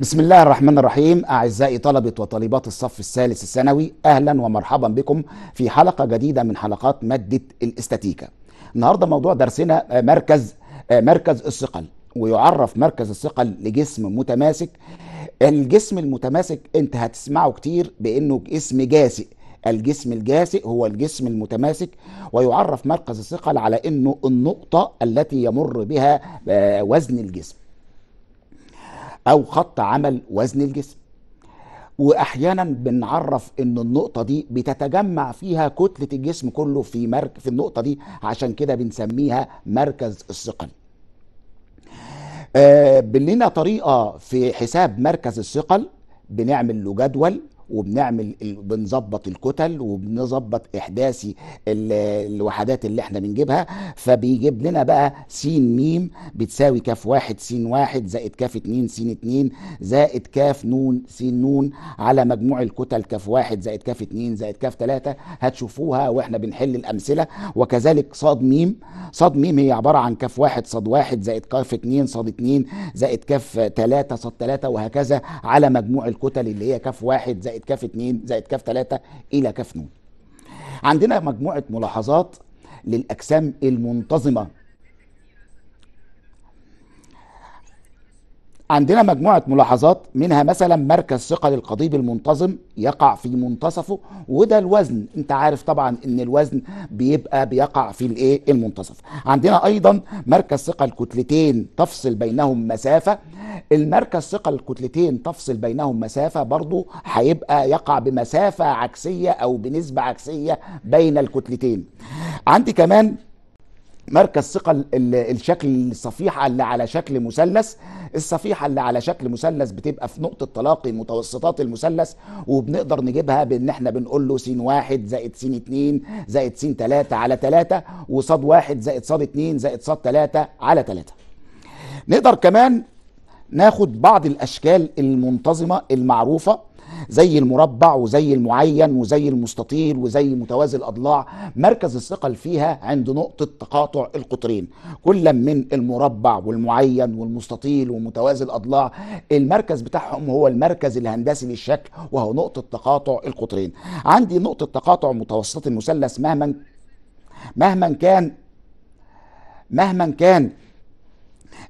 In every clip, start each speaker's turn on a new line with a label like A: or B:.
A: بسم الله الرحمن الرحيم أعزائي طلبة وطالبات الصف الثالث الثانوي أهلا ومرحبا بكم في حلقة جديدة من حلقات مادة الاستاتيكا النهاردة موضوع درسنا مركز مركز الثقل ويعرف مركز الثقل لجسم متماسك الجسم المتماسك انت هتسمعه كتير بانه جسم جاسئ الجسم الجاسئ هو الجسم المتماسك ويعرف مركز الثقل على انه النقطة التي يمر بها آه، وزن الجسم او خط عمل وزن الجسم واحيانا بنعرف ان النقطه دي بتتجمع فيها كتله الجسم كله في مرك في النقطه دي عشان كده بنسميها مركز الثقل آه لنا طريقه في حساب مركز الثقل بنعمل له جدول وبنعمل بنظبط الكتل وبنظبط احداثي الوحدات اللي احنا بنجيبها فبيجيب لنا بقى س م بتساوي كاف واحد س واحد زائد كاف اتنين س اتنين زائد كاف نون س نون على مجموع الكتل كاف واحد زائد كاف اتنين زائد كاف تلاتة هتشوفوها واحنا بنحل الامثله وكذلك صاد م صاد م هي عباره عن كاف واحد صاد واحد زائد كاف اتنين صاد اتنين زائد كاف تلاتة صاد تلاتة وهكذا على مجموع الكتل اللي هي كاف واحد زائد زائد كاف 2 زائد كاف 3 الى كاف نون عندنا مجموعه ملاحظات للاجسام المنتظمه عندنا مجموعة ملاحظات منها مثلا مركز ثقل القضيب المنتظم يقع في منتصفه وده الوزن انت عارف طبعا ان الوزن بيبقى بيقع في الايه المنتصف عندنا ايضا مركز ثقل الكتلتين تفصل بينهم مسافة المركز ثقل الكتلتين تفصل بينهم مسافة برضو هيبقى يقع بمسافة عكسية او بنسبة عكسية بين الكتلتين عندي كمان مركز ثقل الشكل الصفيحه اللي على شكل مثلث الصفيحه اللي على شكل مثلث بتبقى في نقطه تلاقي متوسطات المثلث وبنقدر نجيبها بان احنا بنقول له سين واحد زائد سين اتنين زائد سين تلاته على تلاته وصاد واحد زائد صاد اتنين زائد صاد تلاته على تلاته. نقدر كمان ناخد بعض الاشكال المنتظمه المعروفه زي المربع وزي المعين وزي المستطيل وزي متوازي الاضلاع مركز الثقل فيها عند نقطه تقاطع القطرين كل من المربع والمعين والمستطيل ومتوازي الاضلاع المركز بتاعهم هو المركز الهندسي للشكل وهو نقطه تقاطع القطرين عندي نقطه تقاطع متوسط المثلث مهما مهما كان مهما كان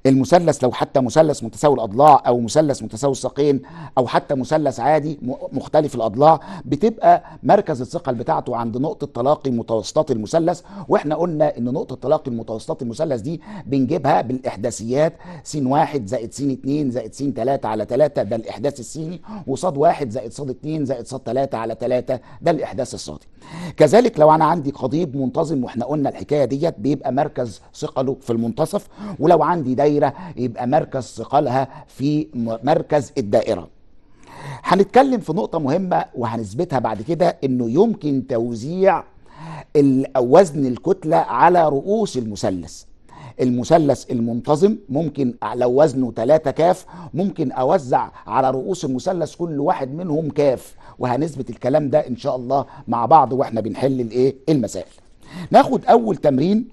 A: المثلث لو حتى مثلث متساوي الاضلاع او مثلث متساوي الساقين او حتى مثلث عادي مختلف الاضلاع بتبقى مركز الثقل بتاعته عند نقطه تلاقي متوسطات المثلث واحنا قلنا ان نقطه تلاقي متوسطات المثلث دي بنجيبها بالاحداثيات س 1 زائد س 2 زائد س 3 على 3 ده الاحداث السيني وص 1 زائد ص 2 زائد ص 3 على 3 ده الاحداث الصادي كذلك لو انا عندي قضيب منتظم واحنا قلنا الحكايه ديت بيبقى مركز ثقله في المنتصف ولو عندي دايره الدايره يبقى مركز ثقلها في مركز الدائره هنتكلم في نقطه مهمه وهنثبتها بعد كده انه يمكن توزيع وزن الكتله على رؤوس المثلث المثلث المنتظم ممكن لو وزنه 3 كاف ممكن اوزع على رؤوس المثلث كل واحد منهم كاف وهنثبت الكلام ده ان شاء الله مع بعض واحنا بنحل الايه المسائل ناخد اول تمرين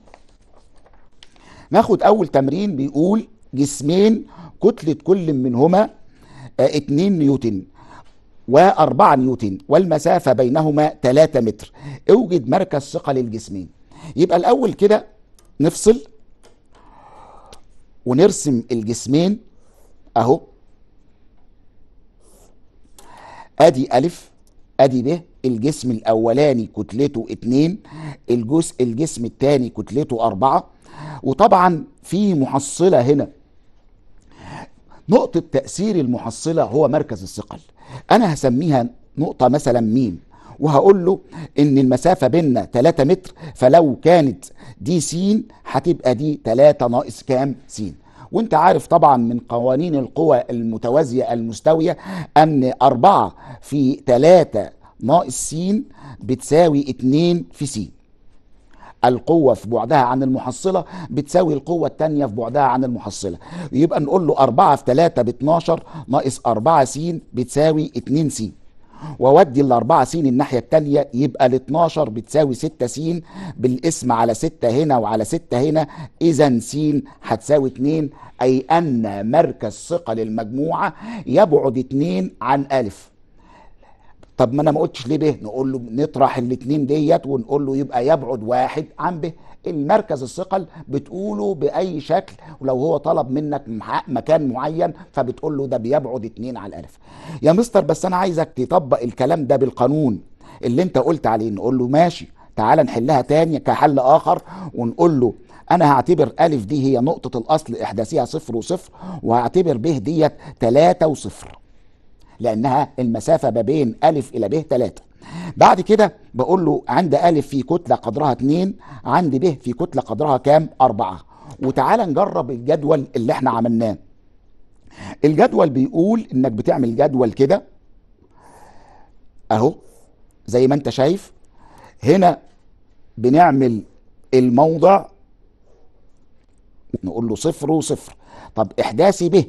A: ناخد اول تمرين بيقول جسمين كتلة كل منهما آه، اتنين نيوتن واربعة نيوتن والمسافة بينهما تلاتة متر اوجد مركز ثقة للجسمين يبقى الأول كده نفصل ونرسم الجسمين أهو أدي ألف أدي ب الجسم الأولاني كتلته اتنين الجزء الجسم الثاني كتلته اربعه وطبعا في محصله هنا نقطه تاثير المحصله هو مركز الثقل انا هسميها نقطه مثلا ميم وهقول له ان المسافه بيننا 3 متر فلو كانت دي س هتبقى دي 3 ناقص كام س وانت عارف طبعا من قوانين القوى المتوازيه المستويه ان 4 في 3 ناقص س بتساوي 2 في س القوة في بعدها عن المحصلة بتساوي القوة الثانية في بعدها عن المحصلة يبقى نقول له 4 في 3 ب 12 ناقص 4 س بتساوي 2 س وودي ال 4 س الناحية التانية يبقى ال 12 بتساوي 6 س بالقسم على 6 هنا وعلى 6 هنا إذا س هتساوي 2 أي أن مركز ثقل المجموعة يبعد 2 عن ألف طب ما انا ما قلتش ليه به نقول له نطرح الاثنين ديت ونقول له يبقى يبعد واحد عن به المركز الثقل بتقوله باي شكل ولو هو طلب منك مكان معين فبتقول له ده بيبعد اتنين على الالف يا مستر بس انا عايزك تطبق الكلام ده بالقانون اللي انت قلت عليه نقول له ماشي تعال نحلها تاني كحل اخر ونقول له انا هعتبر الف دي هي نقطه الاصل احداثيها صفر وصفر وهعتبر ب ديت تلاته وصفر لأنها المسافة ما بين ألف إلى ب 3 بعد كده بقول له عند ألف في كتلة قدرها 2 عند ب في كتلة قدرها كام 4 وتعالى نجرب الجدول اللي احنا عملناه الجدول بيقول انك بتعمل جدول كده اهو زي ما انت شايف هنا بنعمل الموضع نقول له صفر وصفر طب احداثي به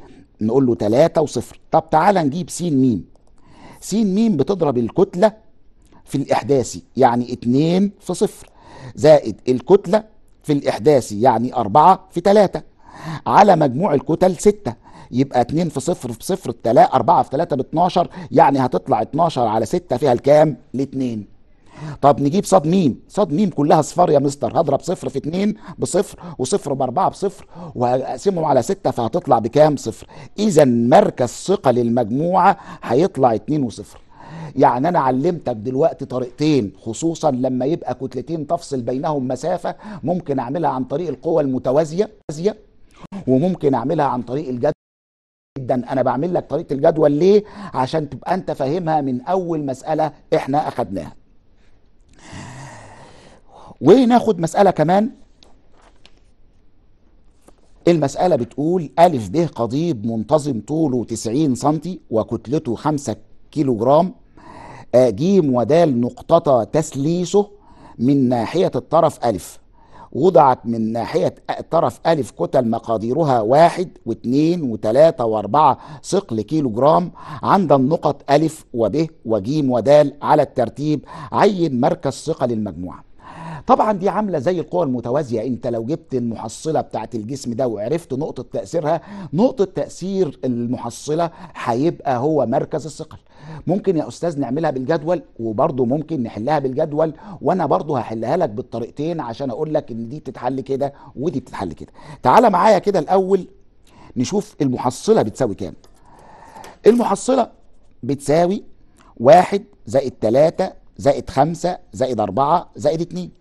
A: نقول له 3 وصفر طب تعالى نجيب س م س م بتضرب الكتلة في الإحداثي يعني 2 في صفر زائد الكتلة في الإحداثي يعني 4 في 3 على مجموع الكتل 6 يبقى 2 في 0 في 0 4 في 3 ب 12 يعني هتطلع 12 على 6 فيها الكام؟ الاثنين طب نجيب صاد ميم صاد ميم كلها صفار يا مستر هضرب صفر في اتنين بصفر وصفر باربعه بصفر وهقسمهم على سته فهتطلع بكام صفر اذا مركز ثقل المجموعة هيطلع اتنين وصفر يعني انا علمتك دلوقتي طريقتين خصوصا لما يبقى كتلتين تفصل بينهم مسافه ممكن اعملها عن طريق القوى المتوازيه وممكن اعملها عن طريق الجدول جدا انا بعمل لك طريقه الجدول ليه عشان تبقى انت فاهمها من اول مساله احنا اخدناها وناخد مسألة كمان المسألة بتقول ألف ب قضيب منتظم طوله 90 سنتي وكتلته 5 كيلو جرام آه، جيم ودال نقطة تسليسه من ناحية الطرف ألف وضعت من ناحية طرف ألف كتل مقاديرها واحد واثنين وثلاثة وأربعة ثقل كيلو جرام عند النقط ألف وب وجيم ودال على الترتيب عين مركز ثقل المجموعة طبعا دي عامله زي القوى المتوازيه انت لو جبت المحصله بتاعه الجسم ده وعرفت نقطه تاثيرها نقطه تاثير المحصله هيبقى هو مركز الثقل ممكن يا استاذ نعملها بالجدول وبرضه ممكن نحلها بالجدول وانا برضه هحلها لك بالطريقتين عشان اقول لك ان دي بتتحل كده ودي بتتحل كده تعالى معايا كده الاول نشوف المحصله بتساوي كام المحصله بتساوي واحد زائد ثلاثة زائد خمسة زائد أربعة زائد اتنين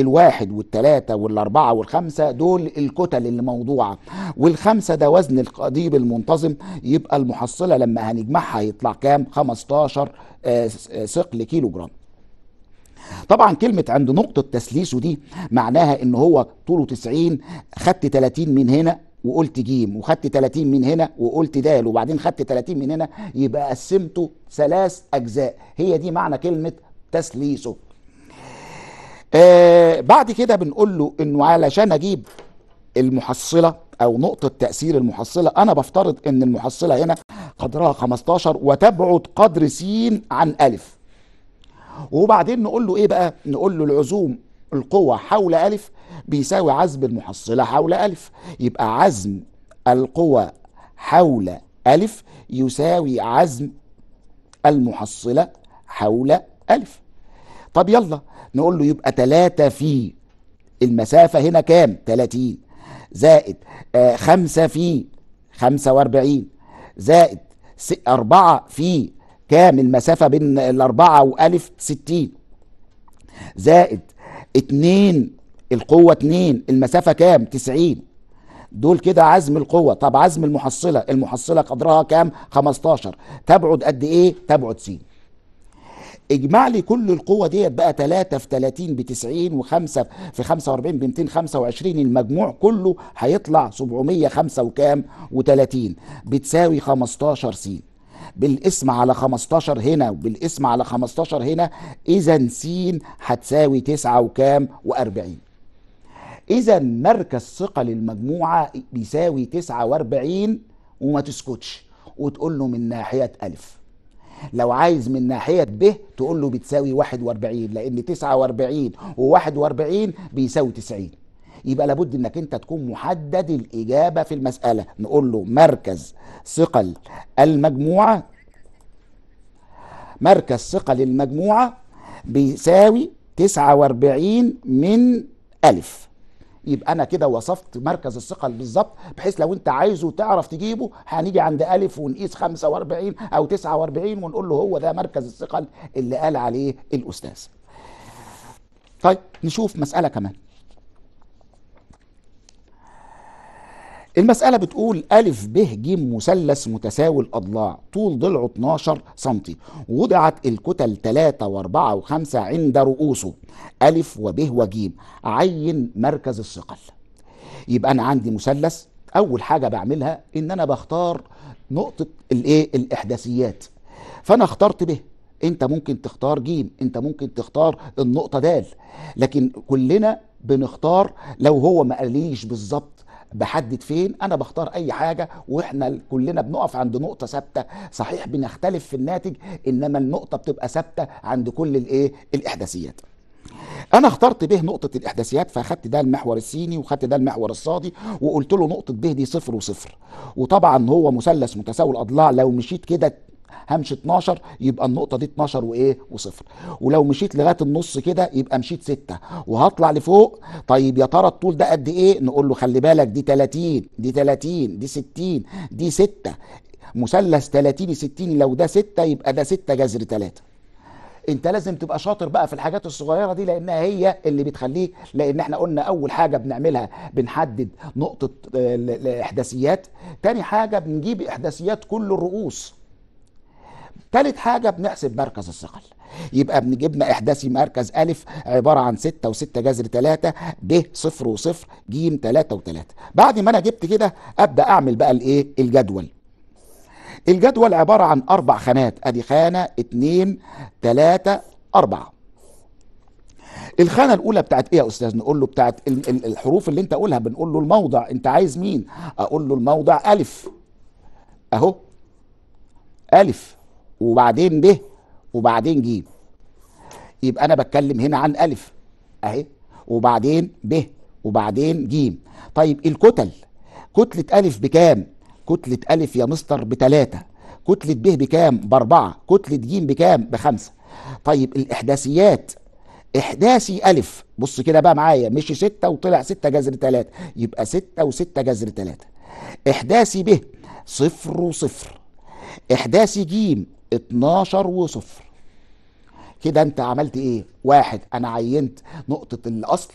A: الواحد والثلاثة والأربعة والخمسة دول الكتل اللي موضوعة والخمسة ده وزن القضيب المنتظم يبقى المحصلة لما هنجمعها يطلع كام 15 آه، آه، ثقل كيلو جرام طبعا كلمة عند نقطة تسليسه دي معناها ان هو طوله 90 خدت 30 من هنا وقلت جيم وخدت 30 من هنا وقلت دال وبعدين خدت 30 من هنا يبقى قسمته ثلاث اجزاء هي دي معنى كلمة تسليسه آه، بعد كده بنقول له انه علشان اجيب المحصله او نقطه تاثير المحصله انا بفترض ان المحصله هنا قدرها 15 وتبعد قدر س عن الف وبعدين نقول له ايه بقى نقول له العزوم القوه حول الف بيساوي عزم المحصله حول الف يبقى عزم القوى حول ألف يساوي عزم المحصلة حول ألف طب يلا نقول له يبقى 3 في المسافة هنا كام 30 زائد 5 آه في 45 زائد 4 في كام المسافة بين الأربعة وألف 60 زائد 2 القوة 2 المسافة كام 90 دول كده عزم القوة طب عزم المحصلة المحصلة قدرها كام 15 تبعد قد ايه تبعد س اجمع لي كل القوه ديت بقى 3 في 30 ب 90 و5 في 45 ب 225 المجموع كله هيطلع 705 وكام و30 بتساوي 15 س بالاسم على 15 هنا وبالاسم على 15 هنا اذا س هتساوي 9 وكام و40 اذا مركز ثقه للمجموعه بيساوي 49 وما تسكتش وتقول له من ناحيه الف لو عايز من ناحية ب تقول له بتساوي 41 لأن 49 و41 بيساوي 90 يبقى لابد انك انت تكون محدد الاجابه في المساله نقول له مركز ثقل المجموعه مركز ثقل المجموعه بيساوي 49 من ألف يبقى انا كده وصفت مركز الثقل بالظبط بحيث لو انت عايزه تعرف تجيبه هنيجي عند الف ونقيس 45 او 49 ونقول له هو ده مركز الثقل اللي قال عليه الاستاذ. طيب نشوف مساله كمان. المسألة بتقول أ ب ج مثلث متساوي الأضلاع طول ضلعه 12 سم وضعت الكتل 3 و4 و5 عند رؤوسه أ و ب و ج عين مركز الثقل يبقى أنا عندي مثلث أول حاجة بعملها إن أنا بختار نقطة الإيه الإحداثيات فأنا اخترت ب أنت ممكن تختار ج أنت ممكن تختار النقطة د لكن كلنا بنختار لو هو ما قاليش بالظبط بحدد فين انا بختار اي حاجه واحنا كلنا بنقف عند نقطه ثابته صحيح بنختلف في الناتج انما النقطه بتبقى ثابته عند كل الايه الاحداثيات انا اخترت به نقطه الاحداثيات فاخدت ده المحور السيني وخدت ده المحور الصادي وقلت له نقطه به دي صفر وصفر وطبعا هو مثلث متساوي الاضلاع لو مشيت كده همشي 12 يبقى النقطه دي 12 وايه وصفر ولو مشيت لغايه النص كده يبقى مشيت 6 وهطلع لفوق طيب يا ترى الطول ده قد ايه نقول له خلي بالك دي 30 دي 30 دي 60 دي 6 مثلث 30 60 لو ده 6 يبقى ده 6 جذر 3 انت لازم تبقى شاطر بقى في الحاجات الصغيره دي لانها هي اللي بتخليك لان احنا قلنا اول حاجه بنعملها بنحدد نقطه آه، الاحداثيات تاني حاجه بنجيب احداثيات كل الرؤوس تالت حاجة بنحسب مركز الثقل يبقى بنجيبنا إحداثي مركز ألف عبارة عن ستة وستة جذر تلاتة ب صفر وصفر ج تلاتة وتلاتة بعد ما أنا جبت كده أبدأ أعمل بقى الإيه الجدول الجدول عبارة عن أربع خانات أدي خانة اتنين تلاتة أربعة الخانه الاولى بتاعت ايه يا استاذ نقول له بتاعت الحروف اللي انت قولها بنقول له الموضع انت عايز مين اقول له الموضع الف اهو الف وبعدين ب وبعدين ج يبقى انا بتكلم هنا عن الف اهي وبعدين ب وبعدين ج طيب الكتل كتلة ألف بكام؟ كتلة ألف يا مستر بتلاتة كتلة ب بكام؟ بأربعة كتلة ج بكام؟ بخمسة طيب الإحداثيات إحداثي ألف بص كده بقى معايا مشي ستة وطلع ستة جذر تلاتة يبقى ستة وستة جذر تلاتة إحداثي ب صفر وصفر إحداثي ج 12 وصفر كده انت عملت ايه واحد انا عينت نقطة الاصل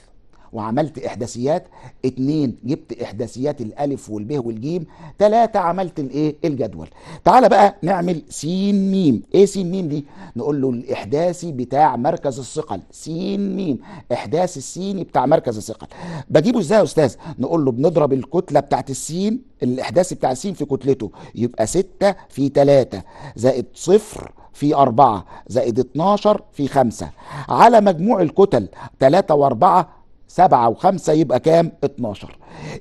A: وعملت احداثيات اتنين جبت احداثيات الالف والب والجيم تلاتة عملت الايه الجدول تعال بقى نعمل سين ميم ايه سين ميم دي نقول له الاحداثي بتاع مركز الثقل سين ميم احداث السيني بتاع مركز الثقل بجيبه ازاي يا استاذ نقول له بنضرب الكتله بتاعت السين الاحداثي بتاع السين في كتلته يبقى ستة في تلاتة زائد صفر في أربعة زائد 12 في خمسة على مجموع الكتل 3 و4 سبعة وخمسة يبقى كام 12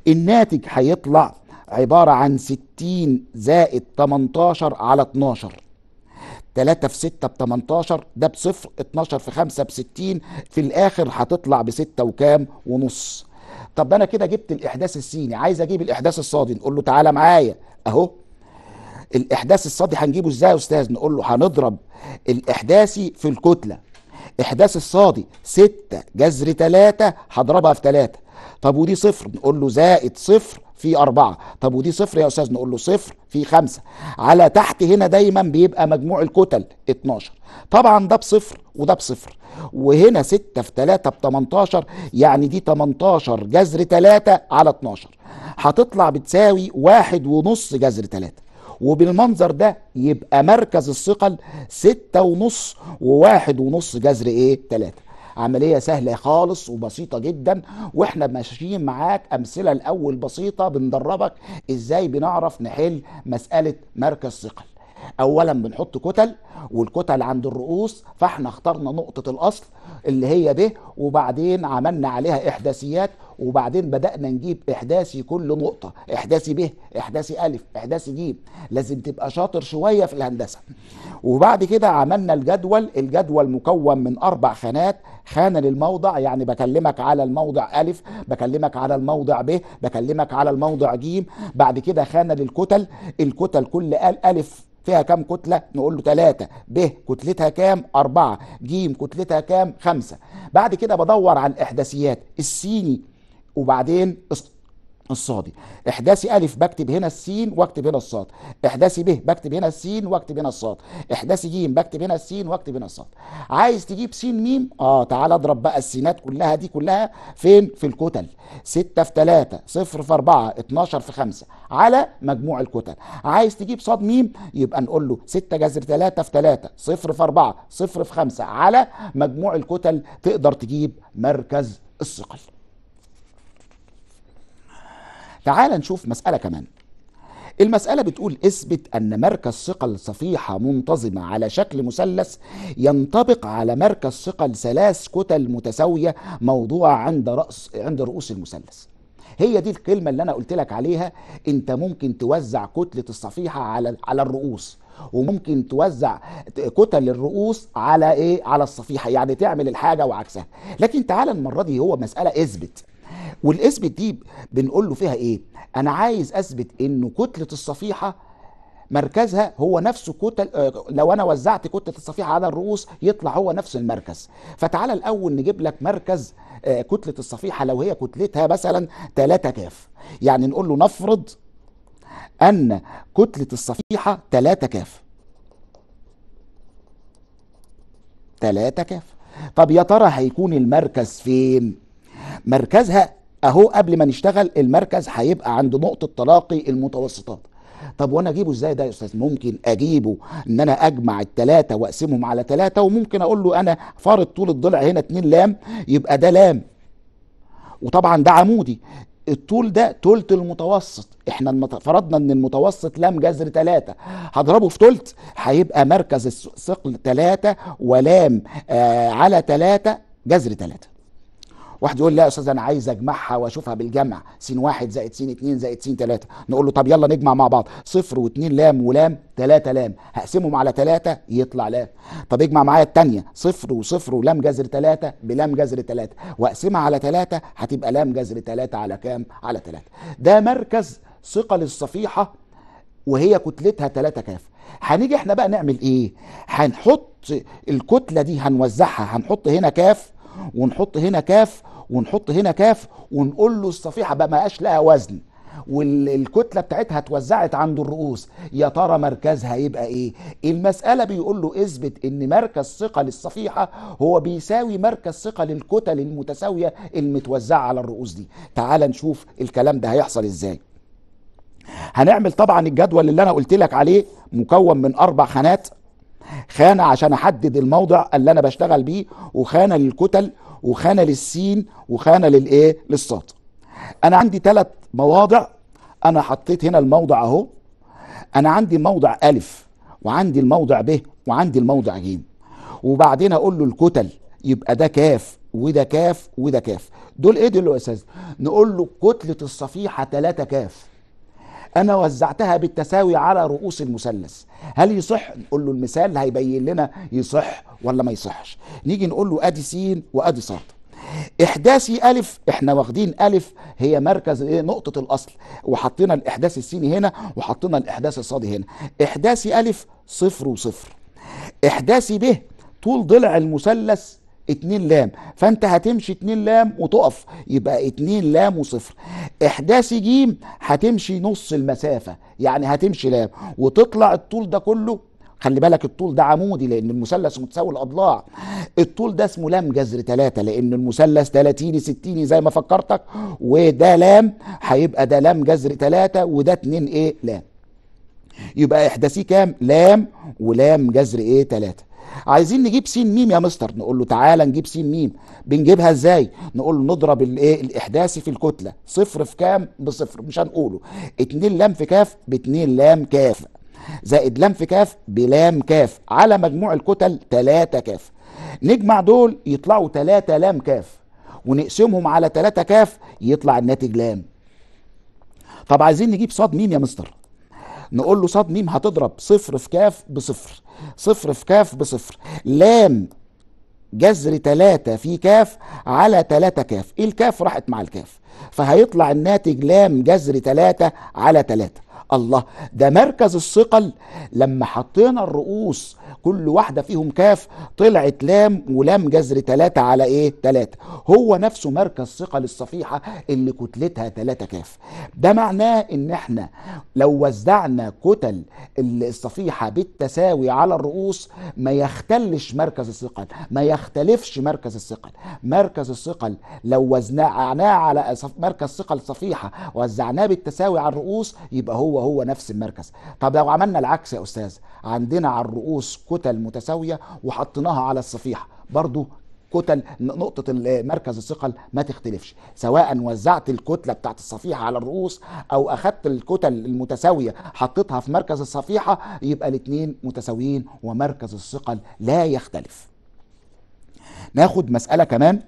A: الناتج هيطلع عبارة عن 60 زائد 18 على 12 3 في 6 ب 18 ده بصفر 12 في 5 ب 60 في الاخر هتطلع بستة وكام ونص طب انا كده جبت الاحداث السيني عايز اجيب الاحداث الصادي نقول له تعالى معايا اهو الاحداث الصادي هنجيبه ازاي يا استاذ نقول له هنضرب الاحداثي في الكتله احداث الصادي 6 جذر 3 هضربها في 3 طب ودي صفر نقول له زائد صفر في أربعة طب ودي صفر يا أستاذ نقول له صفر في خمسة على تحت هنا دايما بيبقى مجموع الكتل 12 طبعا ده بصفر وده بصفر وهنا 6 في 3 ب 18 يعني دي 18 جذر 3 على 12 هتطلع بتساوي واحد ونص جذر 3 وبالمنظر ده يبقى مركز الثقل ستة ونص وواحد ونص جذر ايه تلاتة عمليه سهله خالص وبسيطه جدا واحنا ماشيين معاك امثله الاول بسيطه بندربك ازاي بنعرف نحل مساله مركز ثقل اولا بنحط كتل والكتل عند الرؤوس فاحنا اخترنا نقطه الاصل اللي هي ب وبعدين عملنا عليها احداثيات وبعدين بدأنا نجيب إحداثي كل نقطة إحداثي ب إحداثي ألف إحداثي ج لازم تبقى شاطر شوية في الهندسة وبعد كده عملنا الجدول الجدول مكون من أربع خانات خانة للموضع يعني بكلمك على الموضع ألف بكلمك على الموضع ب بكلمك على الموضع ج بعد كده خانة للكتل الكتل كل ألف فيها كام كتلة؟ نقول له تلاتة، ب كتلتها كام؟ أربعة ج كتلتها كام؟ خمسة بعد كده بدور على الإحداثيات السيني وبعدين الصادي احداثي الف بكتب هنا السين واكتب هنا الصاد احداثي ب بكتب هنا السين واكتب هنا الصاد احداثي ج بكتب هنا السين واكتب هنا الصاد عايز تجيب س م اه تعالى اضرب بقى السينات كلها دي كلها فين في الكتل 6 في 3 0 في 4 12 في 5 على مجموع الكتل عايز تجيب ص م يبقى نقول له 6 جذر 3 في 3 0 في 4 0 في 5 على مجموع الكتل تقدر تجيب مركز الثقل تعال نشوف مسألة كمان المسألة بتقول اثبت أن مركز ثقل صفيحة منتظمة على شكل مثلث ينطبق على مركز ثقل ثلاث كتل متساوية موضوعة عند رأس عند رؤوس المثلث. هي دي الكلمة اللي أنا قلت لك عليها أنت ممكن توزع كتلة الصفيحة على على الرؤوس وممكن توزع كتل الرؤوس على إيه؟ على الصفيحة يعني تعمل الحاجة وعكسها. لكن تعال المرة دي هو مسألة اثبت والاثبت دي بنقول له فيها ايه انا عايز اثبت ان كتله الصفيحه مركزها هو نفسه كتل آه، لو انا وزعت كتله الصفيحه على الرؤوس يطلع هو نفس المركز فتعالى الاول نجيب لك مركز آه، كتله الصفيحه لو هي كتلتها مثلا 3 كاف يعني نقول له نفرض ان كتله الصفيحه 3 كاف 3 كاف طب يا ترى هيكون المركز فين مركزها اهو قبل ما نشتغل المركز هيبقى عند نقطه تلاقي المتوسطات طب وانا اجيبه ازاي ده يا استاذ ممكن اجيبه ان انا اجمع الثلاثه واقسمهم على ثلاثه وممكن اقول له انا فارض طول الضلع هنا 2 لام يبقى ده لام وطبعا ده عمودي الطول ده تلت المتوسط احنا فرضنا ان المتوسط لام جذر تلاتة هضربه في تلت هيبقى مركز الثقل تلاتة ولام آه على تلاتة جذر تلاتة واحد يقول لا يا استاذ انا عايز اجمعها واشوفها بالجمع س واحد زائد س اتنين زائد س تلاته نقول له طب يلا نجمع مع بعض صفر واتنين لام ولام تلاته لام هقسمهم على تلاته يطلع لام طب اجمع معايا الثانيه صفر وصفر ولام جذر تلاته بلام جذر تلاته واقسمها على تلاته هتبقى لام جذر تلاته على كام؟ على تلاته ده مركز ثقل الصفيحه وهي كتلتها 3 كاف هنيجي احنا بقى نعمل ايه هنحط الكتله دي هنوزعها هنحط هنا كاف ونحط هنا كاف ونحط هنا كاف ونقول له الصفيحه بقى ما لها وزن والكتله بتاعتها اتوزعت عند الرؤوس يا ترى مركزها يبقى ايه المساله بيقول له اثبت ان مركز ثقه للصفيحه هو بيساوي مركز ثقه للكتل المتساويه المتوزعه على الرؤوس دي تعال نشوف الكلام ده هيحصل ازاي هنعمل طبعا الجدول اللي انا قلت لك عليه مكون من اربع خانات خانه عشان احدد الموضع اللي انا بشتغل بيه وخانه للكتل وخانه للسين وخانه للايه للصاد انا عندي ثلاث مواضع انا حطيت هنا الموضع اهو انا عندي موضع الف وعندي الموضع ب وعندي الموضع ج وبعدين اقول له الكتل يبقى ده كاف وده كاف وده كاف دول ايه دول يا استاذ نقول له كتله الصفيحه ثلاثة كاف انا وزعتها بالتساوي على رؤوس المثلث هل يصح نقول له المثال هيبين لنا يصح ولا ما يصحش نيجي نقول له ادي سين وادي صاد احداثي الف احنا واخدين الف هي مركز ايه نقطه الاصل وحطينا الاحداث السيني هنا وحطينا الاحداث الصادي هنا احداثي الف صفر وصفر احداثي ب طول ضلع المثلث اتنين لام فانت هتمشي اتنين لام وتقف يبقى اتنين لام وصفر احداثي جيم هتمشي نص المسافة يعني هتمشي لام وتطلع الطول ده كله خلي بالك الطول ده عمودي لان المثلث متساوي الاضلاع الطول ده اسمه لام جذر ثلاثة لان المثلث 30 60 زي ما فكرتك وده لام هيبقى ده لام جذر ثلاثة وده اتنين ايه لام يبقى احداثيه كام لام ولام جذر ايه ثلاثة عايزين نجيب سين ميم يا مستر نقول له تعالى نجيب سين ميم بنجيبها ازاي نقول له نضرب الايه الاحداثي في الكتله صفر في كام بصفر مش هنقوله 2 لام في كاف ب 2 لام كاف زائد لام في كاف بلام كاف على مجموع الكتل 3 كاف نجمع دول يطلعوا 3 لام كاف ونقسمهم على 3 كاف يطلع الناتج لام طب عايزين نجيب صاد ميم يا مستر نقول له صاد ميم هتضرب صفر في كاف بصفر صفر في كاف بصفر لام جذر تلاتة في كاف على تلاتة كاف ايه الكاف راحت مع الكاف فهيطلع الناتج لام جذر تلاتة على تلاتة الله ده مركز الثقل لما حطينا الرؤوس كل واحدة فيهم كاف طلعت لام ولام جذر تلاتة على ايه تلاتة هو نفسه مركز ثقة للصفيحة اللي كتلتها تلاتة كاف ده معناه ان احنا لو وزعنا كتل الصفيحة بالتساوي على الرؤوس ما يختلش مركز الثقل ما يختلفش مركز الثقل مركز الثقل لو وزعناه على مركز ثقل صفيحة وزعناه بالتساوي على الرؤوس يبقى هو هو نفس المركز طب لو عملنا العكس يا استاذ عندنا على الرؤوس كتل متساويه وحطيناها على الصفيحه برضو كتل نقطة مركز الثقل ما تختلفش سواء وزعت الكتلة بتاعت الصفيحة على الرؤوس أو أخدت الكتل المتساوية حطيتها في مركز الصفيحة يبقى الاتنين متساويين ومركز الثقل لا يختلف ناخد مسألة كمان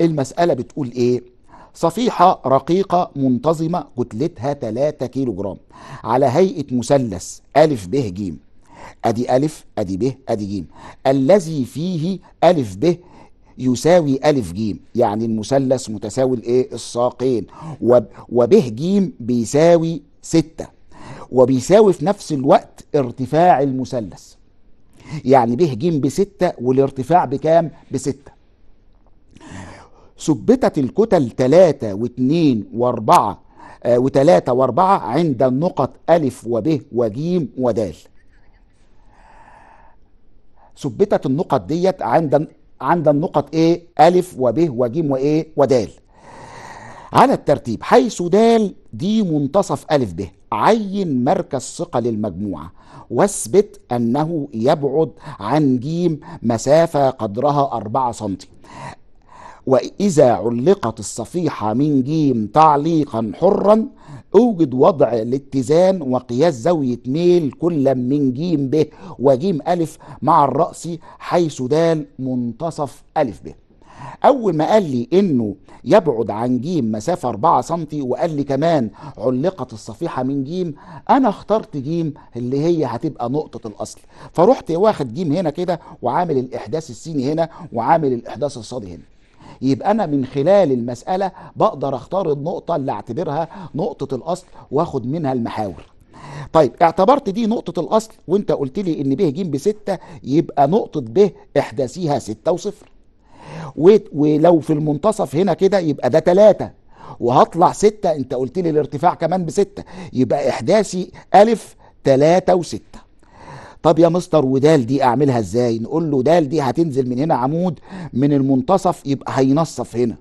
A: المسألة بتقول إيه صفيحة رقيقة منتظمة كتلتها 3 كيلو جرام على هيئة مثلث ألف ب ج أدي ألف أدي ب أدي ج الذي فيه ألف ب يساوي ألف ج يعني المثلث متساوي الإيه الساقين وب ج بيساوي 6 وبيساوي في نفس الوقت ارتفاع المثلث يعني ب ج بستة والارتفاع بكام بستة ثبتت الكتل 3 و2 و4 و3 و4 عند النقط ألف وب وجيم ودال ثبتت النقط ديت عند عند النقط ايه ألف وب وجيم وإيه ودال على الترتيب حيث د دي منتصف ألف ب عين مركز ثقة للمجموعة واثبت أنه يبعد عن جيم مسافة قدرها 4 سنتي وإذا علقت الصفيحة من جيم تعليقا حرا أوجد وضع الاتزان وقياس زاوية ميل كل من جيم ب وجيم ألف مع الرأس حيث دال منتصف ألف ب أول ما قال لي إنه يبعد عن جيم مسافة 4 سم وقال لي كمان علقت الصفيحة من جيم أنا اخترت جيم اللي هي هتبقى نقطة الأصل فرحت واخد جيم هنا كده وعامل الإحداث السيني هنا وعامل الإحداث الصادي هنا يبقى انا من خلال المساله بقدر اختار النقطه اللي اعتبرها نقطه الاصل واخد منها المحاور طيب اعتبرت دي نقطة الأصل وأنت قلت لي إن ب ج ب 6 يبقى نقطة ب إحداثيها 6 وصفر ولو في المنتصف هنا كده يبقى ده 3 وهطلع 6 أنت قلت لي الارتفاع كمان ب 6 يبقى إحداثي أ 3 و 6 طب يا مستر ودال دي اعملها ازاي نقول له دال دي هتنزل من هنا عمود من المنتصف يبقى هينصف هنا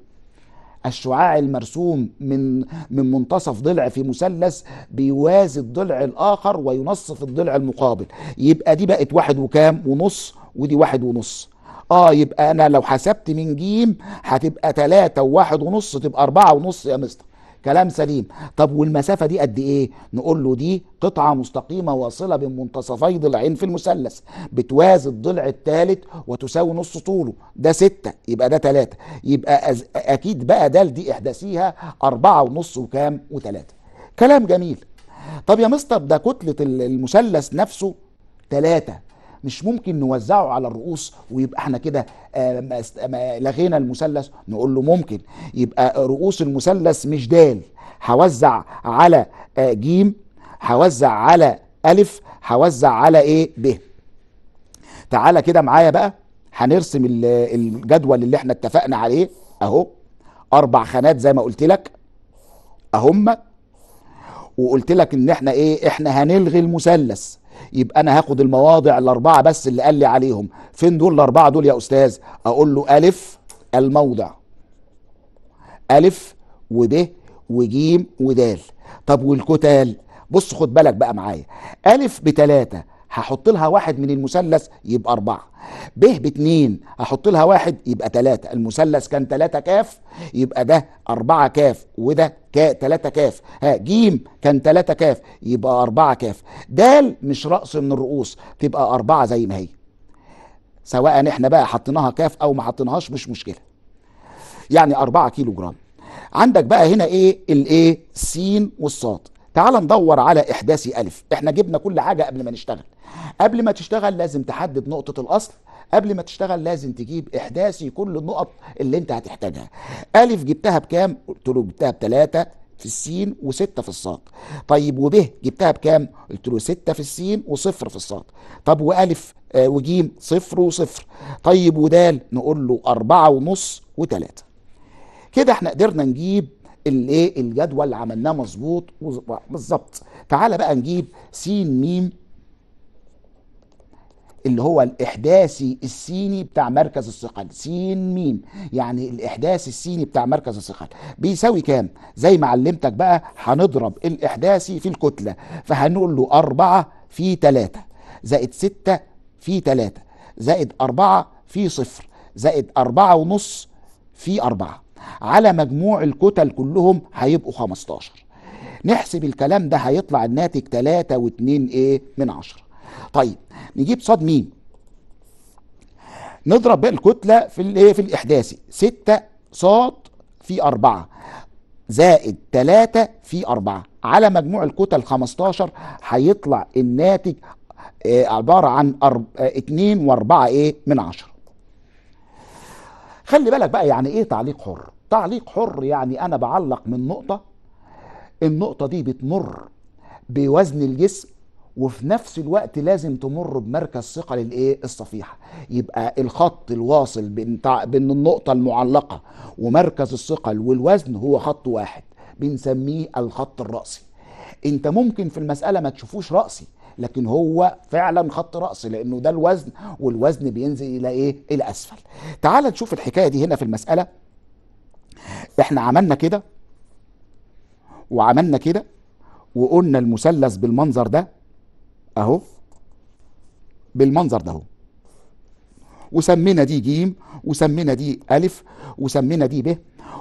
A: الشعاع المرسوم من من منتصف ضلع في مثلث بيوازي الضلع الاخر وينصف الضلع المقابل يبقى دي بقت واحد وكام ونص ودي واحد ونص اه يبقى انا لو حسبت من جيم هتبقى تلاتة وواحد ونص تبقى اربعة ونص يا مستر كلام سليم طب والمسافه دي قد ايه نقول له دي قطعه مستقيمه واصله بين منتصفي ضلعين في المثلث بتوازي الضلع الثالث وتساوي نص طوله ده ستة يبقى ده ثلاثة يبقى أز... اكيد بقى ده دي احداثيها أربعة ونص وكام وثلاثة كلام جميل طب يا مستر ده كتلة المثلث نفسه ثلاثة مش ممكن نوزعه على الرؤوس ويبقى احنا كده آه، لغينا المثلث نقول له ممكن يبقى رؤوس المثلث مش دال هوزع على آه، جيم هوزع على ألف هوزع على إيه ب تعالى كده معايا بقى هنرسم الجدول اللي احنا اتفقنا عليه اهو اربع خانات زي ما قلت لك اهم وقلت لك ان احنا ايه احنا هنلغي المثلث يبقى انا هاخد المواضع الاربعه بس اللي قال لي عليهم فين دول الاربعه دول يا استاذ اقول له الف الموضع الف وب وجيم ودال طب والكتال بص خد بالك بقى معايا الف بتلاته هحط لها واحد من المثلث يبقى أربعة ب باتنين هحط لها واحد يبقى تلاتة المثلث كان تلاتة كاف يبقى ده أربعة كاف وده ك تلاتة كاف ها جيم كان تلاتة كاف يبقى أربعة كاف دال مش رأس من الرؤوس تبقى أربعة زي ما هي سواء احنا بقى حطيناها كاف او ما حطيناهاش مش مشكله يعني 4 كيلو جرام عندك بقى هنا ايه الايه السين والصاد تعال ندور على احداثي الف احنا جبنا كل حاجه قبل ما نشتغل قبل ما تشتغل لازم تحدد نقطه الاصل قبل ما تشتغل لازم تجيب احداثي كل النقط اللي انت هتحتاجها الف جبتها بكام قلت له جبتها بتلاتة في السين وستة في الصاد طيب وبه جبتها بكام قلت له ستة في السين وصفر في الصاد طب والف آه، وجيم صفر وصفر طيب ودال نقول له أربعة ونص وتلاتة كده احنا قدرنا نجيب الايه الجدول اللي عملناه مظبوط بالظبط تعالى بقى نجيب س م اللي هو الاحداثي السيني بتاع مركز الثقل س م يعني الاحداثي السيني بتاع مركز الثقل بيساوي كام زي ما علمتك بقى هنضرب الاحداثي في الكتله فهنقول له 4 في 3 زائد 6 في 3 زائد 4 في 0 زائد 4 ونص في 4 على مجموع الكتل كلهم هيبقوا 15 نحسب الكلام ده هيطلع الناتج 3 و2 ايه من 10 طيب نجيب صاد م نضرب بقى الكتله في الايه في الاحداثي 6 صاد في 4 زائد 3 في 4 على مجموع الكتل 15 هيطلع الناتج آه، عبارة عن 2 آه، و4 ايه من 10 خلي بالك بقى يعني ايه تعليق حر تعليق حر يعني انا بعلق من نقطه النقطه دي بتمر بوزن الجسم وفي نفس الوقت لازم تمر بمركز ثقه للايه الصفيحه يبقى الخط الواصل بين بين النقطه المعلقه ومركز الثقل والوزن هو خط واحد بنسميه الخط الرأسي انت ممكن في المساله ما تشوفوش رأسي لكن هو فعلا خط رأس لانه ده الوزن والوزن بينزل الى ايه الى اسفل تعال نشوف الحكايه دي هنا في المساله احنا عملنا كده وعملنا كده وقلنا المثلث بالمنظر ده اهو بالمنظر ده اهو وسمينا دي جيم وسمينا دي ألف وسمينا دي ب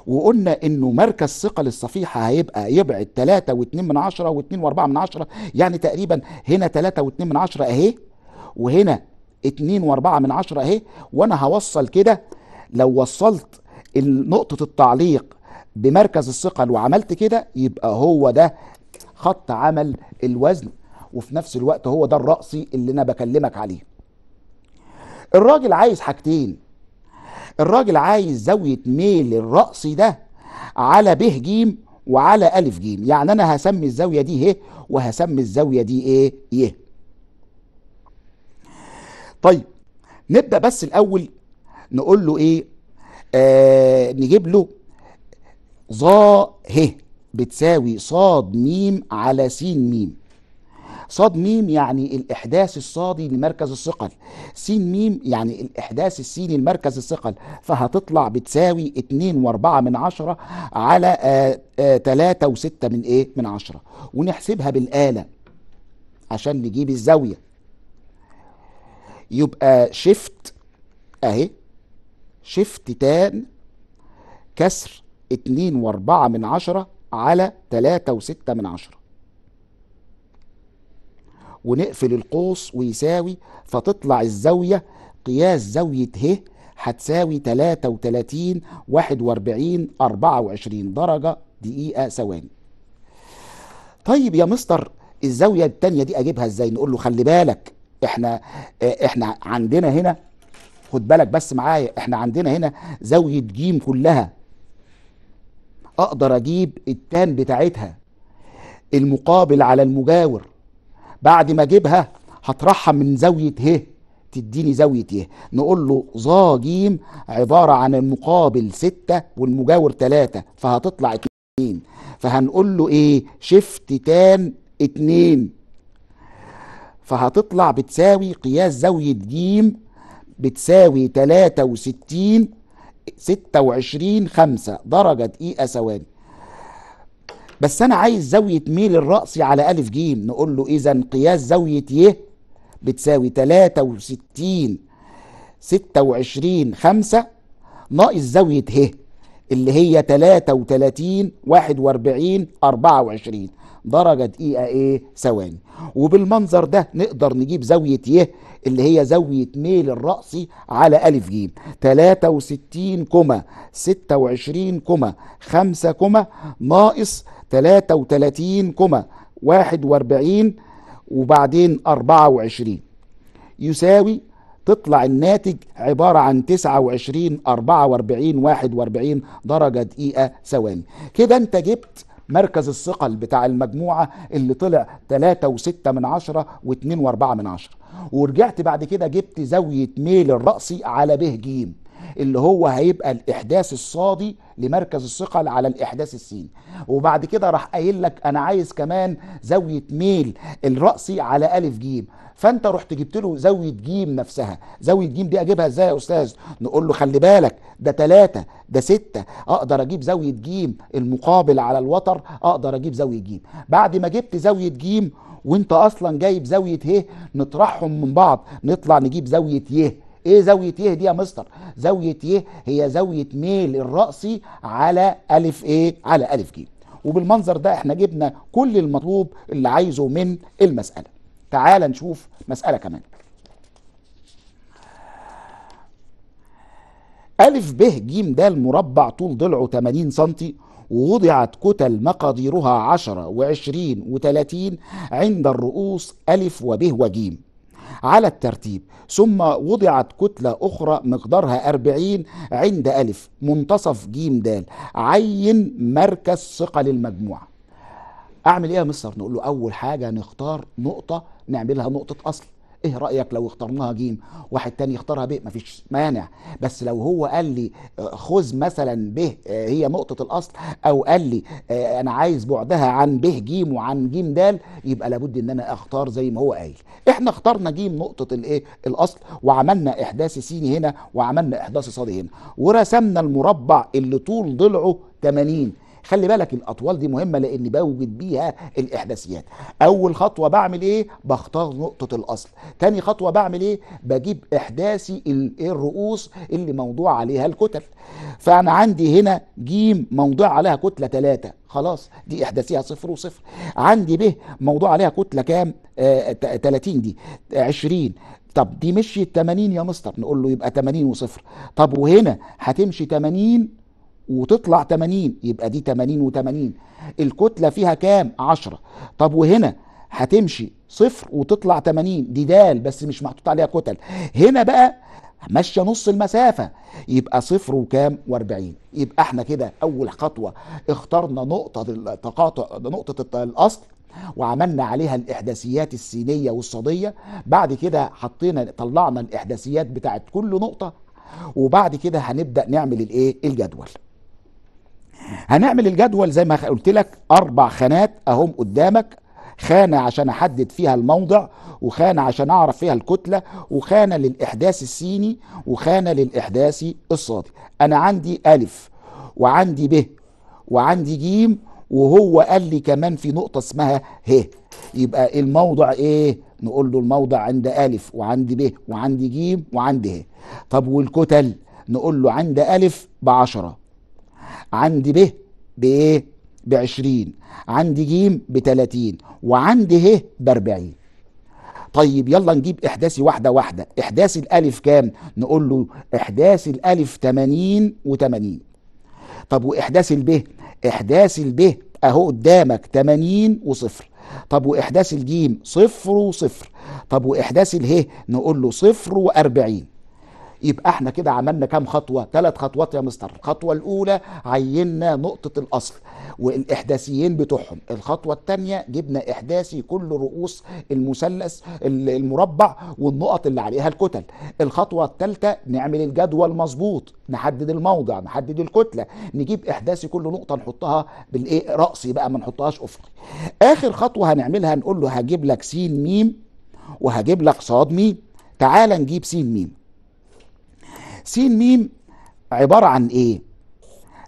A: وقلنا انه مركز ثقل الصفيحة هيبقى يبعد 3 و2 من 10 و2 و4 من 10 يعني تقريبا هنا 3 و2 من 10 اهي وهنا 2 و4 من 10 اهي وانا هوصل كده لو وصلت نقطه التعليق بمركز الثقل وعملت كده يبقى هو ده خط عمل الوزن وفي نفس الوقت هو ده الرأسي اللي انا بكلمك عليه الراجل عايز حاجتين الراجل عايز زاوية ميل الرأسي ده على ب ج وعلى ألف ج يعني أنا هسمي الزاوية دي ه إيه وهسمي الزاوية دي إيه ي إيه. طيب نبدأ بس الأول نقول له إيه آه نجيب له ظا ه بتساوي صاد ميم على سين ميم صاد ميم يعني الإحداث الصادي لمركز الثقل سين ميم يعني الإحداث السيني لمركز الثقل فهتطلع بتساوي اتنين واربعة من عشرة على آه، آه، تلاتة وستة من إيه من عشرة ونحسبها بالآلة عشان نجيب الزاوية يبقى شيفت أهي شيفت تان كسر اتنين واربعة من عشرة على تلاتة وستة من عشرة ونقفل القوس ويساوي فتطلع الزاوية قياس زاوية ه هتساوي تلاتة وتلاتين واحد واربعين اربعة وعشرين درجة دقيقة ثواني طيب يا مستر الزاوية التانية دي اجيبها ازاي نقول له خلي بالك احنا احنا عندنا هنا خد بالك بس معايا احنا عندنا هنا زاوية جيم كلها اقدر اجيب التان بتاعتها المقابل على المجاور بعد ما اجيبها هطرحها من زاوية ه تديني زاوية ه نقول له ظا جيم عبارة عن المقابل ستة والمجاور تلاتة فهتطلع اتنين فهنقول له ايه شفت تان اتنين فهتطلع بتساوي قياس زاوية جيم بتساوي 63 26 5 درجة دقيقة e ثواني بس أنا عايز زاوية ميل الرأس على أ ج نقول له إذا قياس زاوية ي بتساوي 63 26 5 ناقص زاوية ه اللي هي 33 41 24 درجة دقيقة ايه ثواني وبالمنظر ده نقدر نجيب زاوية ي إيه؟ اللي هي زاوية ميل الرأسي على ا ج 63 كوما 26 كوما 5 كوما ناقص 33 كوما 41 وبعدين 24 يساوي تطلع الناتج عبارة عن 29 44 41 درجة دقيقة إيه ثواني كده انت جبت مركز الثقل بتاع المجموعة اللي طلع 3 و6 من 10 و2 و4 من 10 ورجعت بعد كده جبت زاوية ميل الرأسي على به جيم اللي هو هيبقى الإحداث الصادي لمركز الثقل على الإحداث السين وبعد كده راح قايل لك أنا عايز كمان زاوية ميل الرأسي على ألف جيم فانت رحت جبت له زاويه جيم نفسها زاويه جيم دي اجيبها ازاي يا استاذ نقول له خلي بالك ده تلاتة ده ستة اقدر اجيب زاويه جيم المقابل على الوتر اقدر اجيب زاويه جيم بعد ما جبت زاويه جيم وانت اصلا جايب زاويه ه إيه؟ نطرحهم من بعض نطلع نجيب زاويه ي ايه زاويه ي دي يا مستر زاويه ي هي زاويه ميل الراسي على الف ايه على الف ج وبالمنظر ده احنا جبنا كل المطلوب اللي عايزه من المساله تعال نشوف مسألة كمان ألف ب ج د مربع طول ضلعه 80 سنتي ووضعت كتل مقاديرها 10 و20 و30 عند الرؤوس ألف وب وج على الترتيب ثم وضعت كتلة أخرى مقدارها 40 عند ألف منتصف ج د عين مركز ثقل المجموعة اعمل ايه يا مستر نقول له اول حاجه نختار نقطه نعملها نقطه اصل ايه رايك لو اخترناها جيم واحد تاني يختارها ب مفيش مانع بس لو هو قال لي آه، خذ مثلا ب آه، هي نقطه الاصل او قال لي آه، انا عايز بعدها عن ب ج وعن ج د يبقى لابد ان انا اختار زي ما هو قايل احنا اخترنا ج نقطه الايه الاصل وعملنا احداث س هنا وعملنا احداث ص هنا ورسمنا المربع اللي طول ضلعه 80 خلي بالك الاطوال دي مهمه لان بوجد بيها الاحداثيات اول خطوه بعمل ايه بختار نقطه الاصل تاني خطوه بعمل ايه بجيب احداثي إيه الرؤوس اللي موضوع عليها الكتل فانا عندي هنا جيم موضوع عليها كتله ثلاثة خلاص دي احداثيها صفر وصفر عندي ب موضوع عليها كتله كام آه 30 دي 20 طب دي مشيت 80 يا مستر نقول له يبقى 80 وصفر طب وهنا هتمشي 80 وتطلع 80 يبقى دي 80 و80 الكتلة فيها كام 10 طب وهنا هتمشي صفر وتطلع 80 دي دال بس مش محطوط عليها كتل هنا بقى ماشيه نص المسافه يبقى صفر وكام و40 يبقى احنا كده اول خطوه اخترنا نقطه التقاطع نقطه الاصل وعملنا عليها الاحداثيات السينيه والصاديه بعد كده حطينا طلعنا الاحداثيات بتاعت كل نقطه وبعد كده هنبدا نعمل الايه الجدول هنعمل الجدول زي ما قلت لك اربع خانات اهم قدامك خانة عشان أحدد فيها الموضع وخانة عشان أعرف فيها الكتلة وخانة للإحداث السيني وخانة للإحداث الصادي أنا عندي ألف وعندي ب وعندي جيم وهو قال لي كمان في نقطة اسمها ه يبقى الموضع إيه نقول له الموضع عند ألف وعند ب وعند جيم وعند ه طب والكتل نقول له عند ألف بعشرة عندي ب بايه ب 20 عندي ج ب 30 وعندي ه ب 40 طيب يلا نجيب احداثي واحده واحده احداث الالف كام نقول له احداث الالف 80 و80 طب واحداث ب احداث ب اهو قدامك 80 وصفر طب واحداث الجيم صفر وصفر طب واحداث اله إيه؟ نقول له صفر واربعين يبقى احنا كده عملنا كام خطوه ثلاث خطوات يا مستر الخطوه الاولى عينا نقطه الاصل والاحداثيين بتوعهم الخطوه الثانيه جبنا احداثي كل رؤوس المثلث المربع والنقط اللي عليها الكتل الخطوه الثالثه نعمل الجدول مظبوط نحدد الموضع نحدد الكتله نجيب احداثي كل نقطه نحطها بالايه راسي بقى ما نحطهاش افقي اخر خطوه هنعملها نقول له هجيب لك س م وهجيب لك ص م تعال نجيب س م س م عبارة عن ايه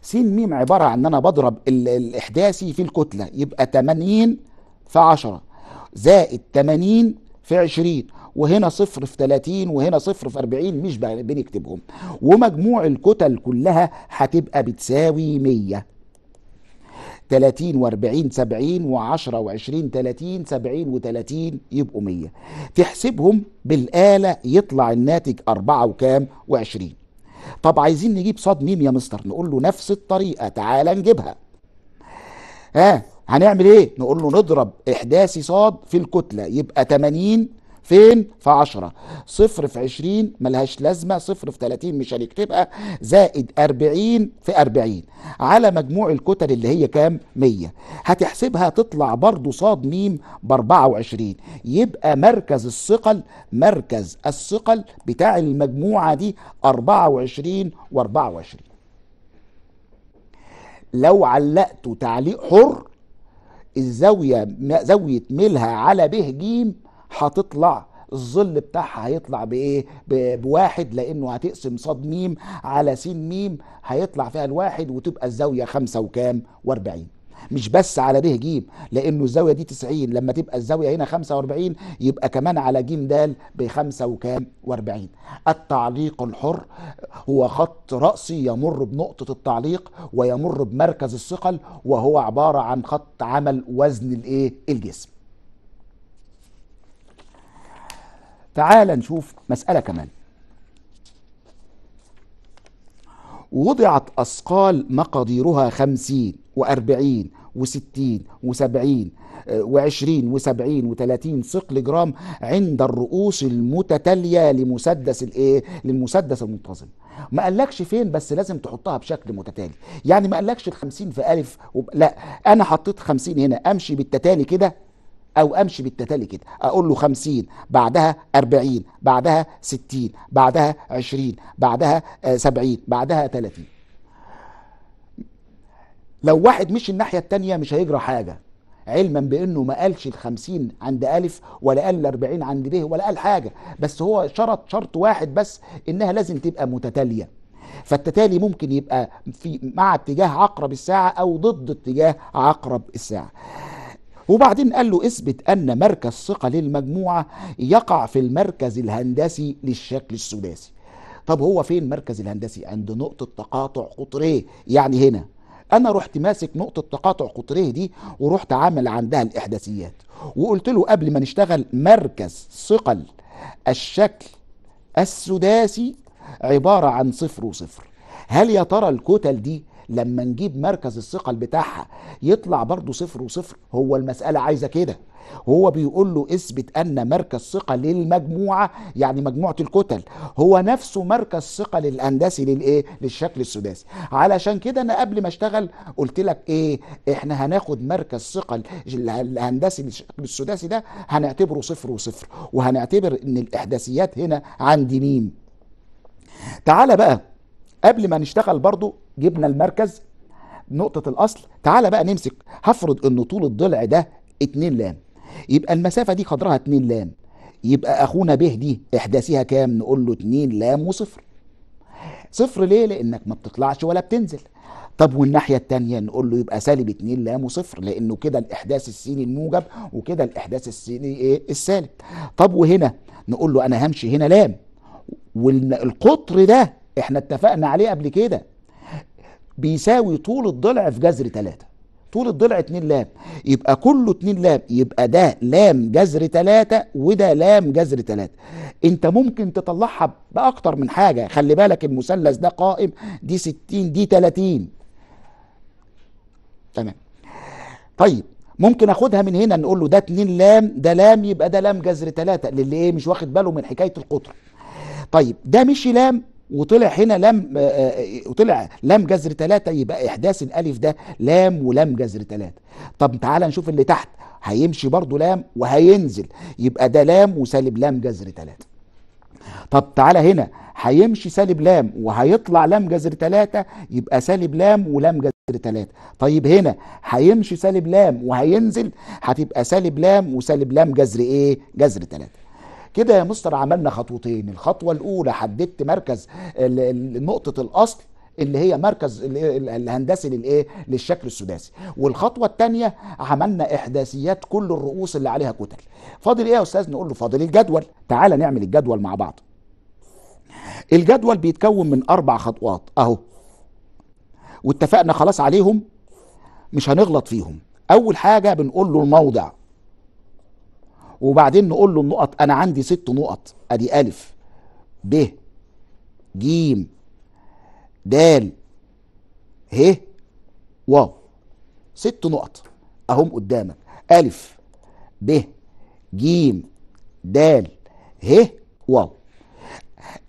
A: س م عبارة عن ان انا بضرب الاحداثي في الكتلة يبقى 80 في 10 زائد 80 في 20 وهنا صفر في 30 وهنا صفر في 40 مش بنكتبهم ومجموع الكتل كلها هتبقى بتساوي 100 30 و40 70 و10 و20 30 70 و30 يبقوا 100 تحسبهم بالآلة يطلع الناتج 4 وكام و20 طب عايزين نجيب صاد ميم يا مستر نقول له نفس الطريقة تعالى نجيبها ها هنعمل ايه نقول له نضرب احداثي صاد في الكتلة يبقى 80 فين في 10 صفر في 20 ملهاش لازمه صفر في 30 مش هنكتبها زائد 40 في 40 على مجموع الكتل اللي هي كام 100 هتحسبها تطلع برضو ص م ب 24 يبقى مركز الثقل مركز الثقل بتاع المجموعه دي 24 و24 لو علقته تعليق حر الزاويه زاويه ميلها على ب ج هتطلع الظل بتاعها هيطلع بايه بواحد لانه هتقسم صاد ميم على س ميم هيطلع فيها الواحد وتبقى الزاويه خمسة وكام واربعين مش بس على ب ج لانه الزاويه دي 90 لما تبقى الزاويه هنا 45 يبقى كمان على ج د بخمسة وكام و40 التعليق الحر هو خط راسي يمر بنقطه التعليق ويمر بمركز الثقل وهو عباره عن خط عمل وزن الايه الجسم تعال نشوف مسألة كمان وضعت أثقال مقاديرها خمسين وأربعين وستين وسبعين آه، وعشرين وسبعين وثلاثين ثقل جرام عند الرؤوس المتتالية لمسدس الايه للمسدس المنتظم ما قالكش فين بس لازم تحطها بشكل متتالي يعني ما قالكش الخمسين في ألف وب... لا أنا حطيت خمسين هنا أمشي بالتتالي كده او امشي بالتتالي كده اقول له 50 بعدها 40 بعدها 60 بعدها 20 بعدها 70 آه، بعدها 30 لو واحد مشي الناحيه التانية مش هيجرى حاجه علما بانه ما قالش ال 50 عند الف ولا قال ال 40 عند ب ولا قال حاجه بس هو شرط شرط واحد بس انها لازم تبقى متتاليه فالتتالي ممكن يبقى في مع اتجاه عقرب الساعه او ضد اتجاه عقرب الساعه وبعدين قال له اثبت أن مركز ثقة للمجموعة يقع في المركز الهندسي للشكل الثلاثي طب هو فين المركز الهندسي عند نقطة تقاطع قطريه يعني هنا انا رحت ماسك نقطه تقاطع قطريه دي ورحت عامل عندها الاحداثيات وقلت له قبل ما نشتغل مركز ثقل الشكل السداسي عباره عن صفر وصفر هل يا ترى الكتل دي لما نجيب مركز الثقل بتاعها يطلع برضه صفر وصفر هو المسألة عايزة كده هو بيقول له اثبت ان مركز ثقه للمجموعه يعني مجموعه الكتل هو نفسه مركز ثقل الهندسي للايه للشكل السداسي علشان كده انا قبل ما اشتغل قلت لك ايه احنا هناخد مركز ثقل الهندسي للشكل السداسي ده هنعتبره صفر وصفر وهنعتبر ان الاحداثيات هنا عند مين تعال بقى قبل ما نشتغل برضو جبنا المركز نقطة الأصل تعالى بقى نمسك هفرض أن طول الضلع ده 2 لام يبقى المسافة دي قدرها 2 لام يبقى أخونا به دي إحداثيها كام نقول له 2 لام وصفر صفر ليه لأنك ما بتطلعش ولا بتنزل طب والناحية التانية نقول له يبقى سالب 2 لام وصفر لأنه كده الإحداث السيني الموجب وكده الإحداث السيني إيه السالب طب وهنا نقول له أنا همشي هنا لام والقطر ده احنا اتفقنا عليه قبل كده بيساوي طول الضلع في جذر ثلاثة طول الضلع اتنين لام يبقى كله اتنين لام يبقى ده لام جذر ثلاثة وده لام جذر ثلاثة انت ممكن تطلعها باكتر من حاجه خلي بالك المثلث ده قائم دي 60 دي 30 تمام طيب ممكن اخدها من هنا نقول له ده اتنين لام ده لام يبقى ده لام جذر ثلاثة للي ايه مش واخد باله من حكايه القطر طيب ده مش لام وطلع هنا لام آه، آه، وطلع لام جذر ثلاثة يبقى إحداث الألف ده لام ولام جذر ثلاثة طب تعالى نشوف اللي تحت هيمشي برضه لام وهينزل يبقى ده لام وسالب لام جذر ثلاثة طب تعالى هنا هيمشي سالب لام وهيطلع لام جذر ثلاثة يبقى سالب لام ولام جذر ثلاثة طيب هنا هيمشي سالب لام وهينزل هتبقى سالب لام وسالب لام جذر ايه جذر 3 كده يا مستر عملنا خطوتين الخطوه الاولى حددت مركز نقطه الاصل اللي هي مركز الهندسي للايه للشكل السداسي والخطوه الثانيه عملنا احداثيات كل الرؤوس اللي عليها كتل فاضل ايه يا استاذ نقول له فاضل الجدول تعالى نعمل الجدول مع بعض الجدول بيتكون من اربع خطوات اهو واتفقنا خلاص عليهم مش هنغلط فيهم اول حاجه بنقول له الموضع وبعدين نقول له النقط انا عندي ست نقط ادي الف ب ج د ه واو ست نقط اهم قدامك الف ب ج د ه واو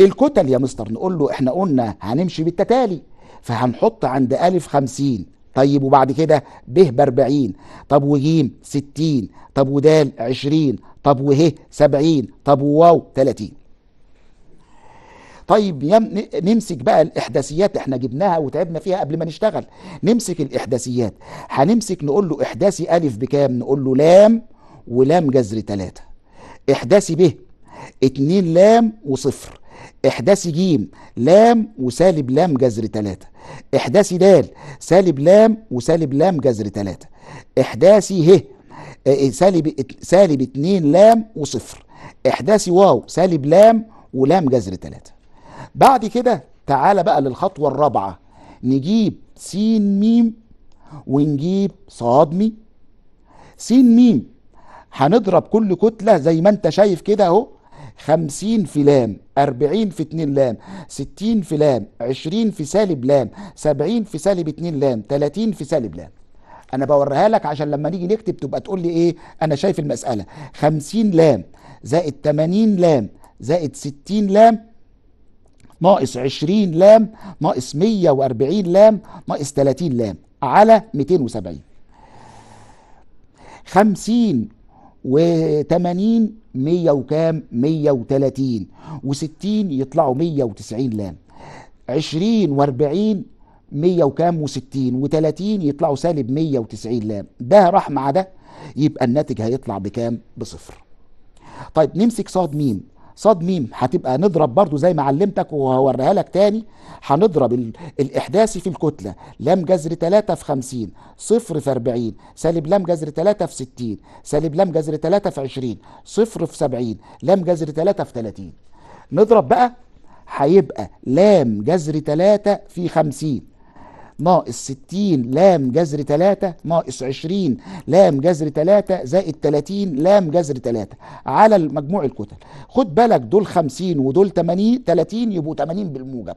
A: الكتل يا مستر نقول له احنا قلنا هنمشي بالتتالي فهنحط عند الف خمسين طيب وبعد كده ب ب 40 طب وج 60 طب ود 20 طب وه 70 طب وواو 30 طيب نمسك بقى الاحداثيات احنا جبناها وتعبنا فيها قبل ما نشتغل نمسك الاحداثيات هنمسك نقول له احداثي الف بكام نقول له لام ولام جذر 3 احداثي ب 2 لام وصفر احداثي جيم لام وسالب لام جذر 3 احداثي دال سالب لام وسالب لام جذر 3 احداثي ه آه، سالب سالب 2 لام وصفر احداثي واو سالب لام ولام جذر 3 بعد كده تعالى بقى للخطوه الرابعه نجيب س م ونجيب صاد م س م هنضرب كل كتله زي ما انت شايف كده اهو 50 في لام 40 في 2 لام 60 في لام 20 في سالب لام 70 في سالب 2 لام 30 في سالب لام انا بوريها لك عشان لما نيجي نكتب تبقى تقول لي ايه انا شايف المساله 50 لام زائد 80 لام زائد 60 لام ناقص 20 لام ناقص 140 لام ناقص 30 لام على 270 50 و80 100 وكام 130 و60 يطلعوا 190 لام 20 و40 100 وكام و60 و30 يطلعوا سالب 190 لام ده راح مع ده يبقى الناتج هيطلع بكام بصفر طيب نمسك صاد ميم صاد ميم هتبقى نضرب برضو زي ما علمتك وهوريها لك تاني هنضرب ال... الإحداثي في الكتلة لام جذر 3 في 50 صفر في 40 سالب لام جذر 3 في 60 سالب لام جذر 3 في 20 صفر في 70 لام جذر 3 في 30 نضرب بقى هيبقى لام جذر 3 في 50 ناقص 60 لام جذر 3 ناقص 20 لام جذر 3 زائد 30 لام جذر 3 على مجموع الكتل خد بالك دول 50 ودول 80 30 يبقوا 80 بالموجب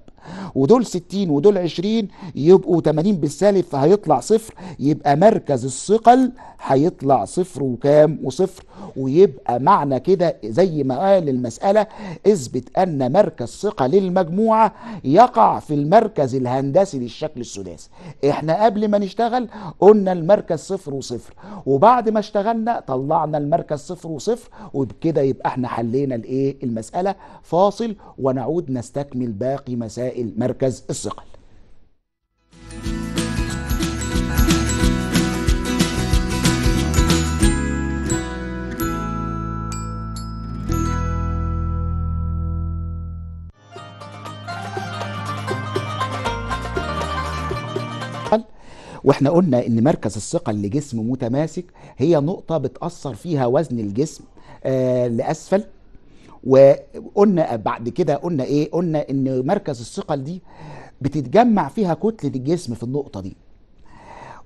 A: ودول 60 ودول 20 يبقوا 80 بالسالب فهيطلع صفر يبقى مركز الثقل هيطلع صفر وكام وصفر ويبقى معنى كده زي ما قال المسألة اثبت أن مركز ثقل المجموعة يقع في المركز الهندسي للشكل السوداني الاساس احنا قبل ما نشتغل قلنا المركز صفر وصفر وبعد ما اشتغلنا طلعنا المركز صفر وصفر وبكده يبقى احنا حلينا الايه المساله فاصل ونعود نستكمل باقي مسائل مركز الثقل واحنا قلنا ان مركز الثقه اللي جسم متماسك هي نقطه بتاثر فيها وزن الجسم آه لاسفل وقلنا بعد كده قلنا ايه قلنا ان مركز الثقل دي بتتجمع فيها كتله الجسم في النقطه دي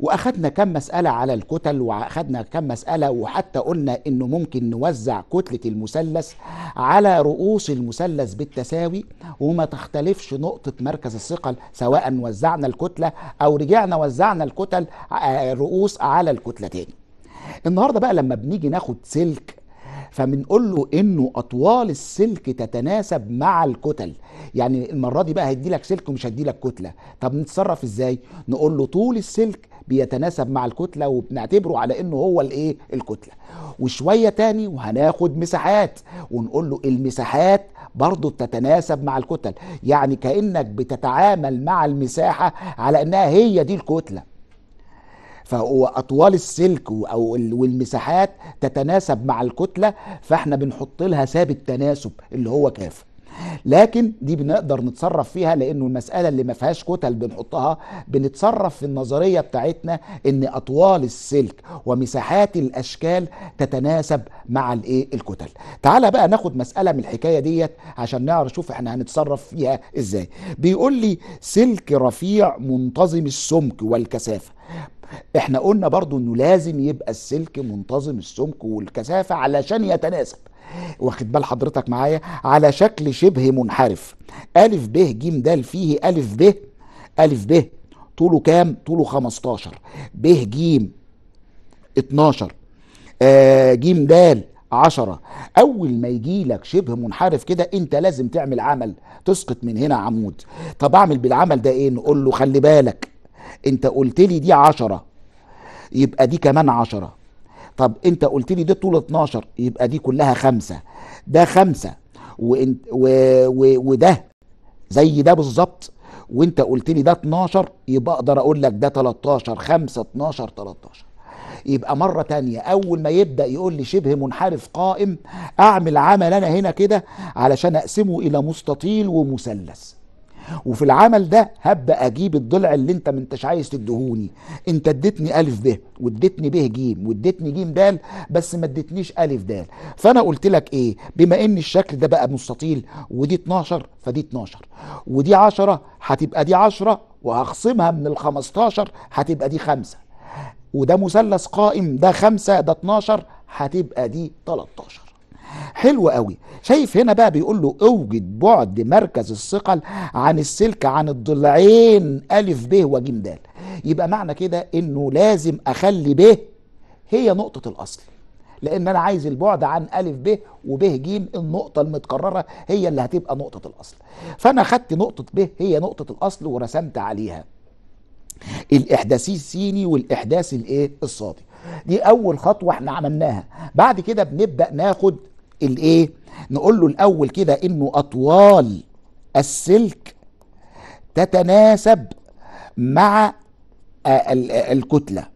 A: واخدنا كم مساله على الكتل واخدنا كم مساله وحتى قلنا انه ممكن نوزع كتله المثلث على رؤوس المثلث بالتساوي وما تختلفش نقطه مركز الثقل سواء وزعنا الكتله او رجعنا وزعنا الكتل آه، رؤوس على الكتلتين النهارده بقى لما بنيجي ناخد سلك فبنقول له انه اطوال السلك تتناسب مع الكتل يعني المره دي بقى هيدي لك سلك ومش هيدي لك كتله طب نتصرف ازاي نقول له طول السلك بيتناسب مع الكتله وبنعتبره على انه هو الايه الكتله وشويه تاني وهناخد مساحات ونقول له المساحات برضه تتناسب مع الكتل يعني كانك بتتعامل مع المساحه على انها هي دي الكتله فاطوال السلك او والمساحات تتناسب مع الكتله فاحنا بنحط لها ثابت تناسب اللي هو كاف لكن دي بنقدر نتصرف فيها لانه المساله اللي ما فيهاش كتل بنحطها بنتصرف في النظريه بتاعتنا ان اطوال السلك ومساحات الاشكال تتناسب مع الايه الكتل تعالى بقى ناخد مساله من الحكايه ديت عشان نعرف نشوف احنا هنتصرف فيها ازاي بيقول لي سلك رفيع منتظم السمك والكثافه احنا قلنا برضو انه لازم يبقى السلك منتظم السمك والكثافه علشان يتناسب واخد بال حضرتك معايا على شكل شبه منحرف ألف ب ج د فيه ألف ب ألف ب طوله كام؟ طوله 15 ب ج 12 آه ج د 10 اول ما يجي لك شبه منحرف كده انت لازم تعمل عمل تسقط من هنا عمود طب اعمل بالعمل ده ايه نقول له خلي بالك انت قلت لي دي 10 يبقى دي كمان 10 طب انت قلت لي ده طول 12 يبقى دي كلها خمسة ده خمسة وانت و... و... وده زي ده بالظبط وانت قلت لي ده 12 يبقى اقدر اقول لك ده 13 5 12 13 يبقى مرة تانية أول ما يبدأ يقول لي شبه منحرف قائم أعمل عمل أنا هنا كده علشان أقسمه إلى مستطيل ومثلث وفي العمل ده هبقى اجيب الضلع اللي انت ما انتش عايز تديهوني انت اديتني الف ب واديتني ب ج واديتني ج د بس ما اديتنيش الف د فانا قلت لك ايه بما ان الشكل ده بقى مستطيل ودي 12 فدي 12 ودي 10 هتبقى دي 10 وهخصمها من ال 15 هتبقى دي 5 وده مثلث قائم ده 5 ده 12 هتبقى دي 13 حلو قوي شايف هنا بقى بيقول له اوجد بعد مركز الثقل عن السلك عن الضلعين الف ب وج د يبقى معنى كده انه لازم اخلي ب هي نقطه الاصل لان انا عايز البعد عن الف ب وب ج النقطه المتكرره هي اللي هتبقى نقطه الاصل فانا خدت نقطه ب هي نقطه الاصل ورسمت عليها الاحداثي السيني والاحداث الايه الصادي دي اول خطوه احنا عملناها بعد كده بنبدا ناخد الايه نقول له الاول كده انه اطوال السلك تتناسب مع آه، الكتله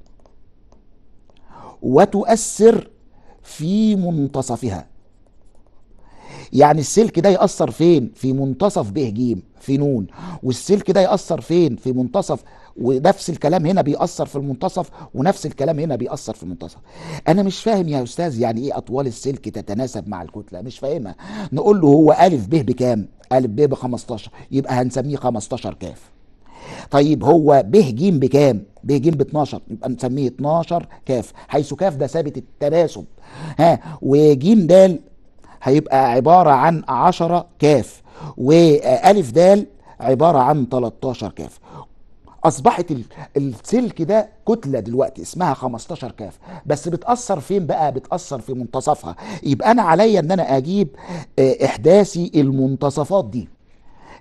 A: وتؤثر في منتصفها يعني السلك ده يأثر فين في منتصف ب ج في نون والسلك ده يأثر فين في منتصف ونفس الكلام هنا بيأثر في المنتصف ونفس الكلام هنا بيأثر في المنتصف انا مش فاهم يا استاذ يعني ايه اطوال السلك تتناسب مع الكتله مش فاهمها نقول له هو ا ب بكام ا ب ب 15 يبقى هنسميه 15 كاف طيب هو ب ج بكام؟ ب ج ب 12 يبقى نسميه 12 كاف حيث كاف ده ثابت التناسب ها وج د هيبقى عبارة عن 10 كاف وألف دال عبارة عن 13 كاف اصبحت السلك ده كتله دلوقتي اسمها 15 كاف بس بتاثر فين بقى بتاثر في منتصفها يبقى انا عليا ان انا اجيب آه، احداثي المنتصفات دي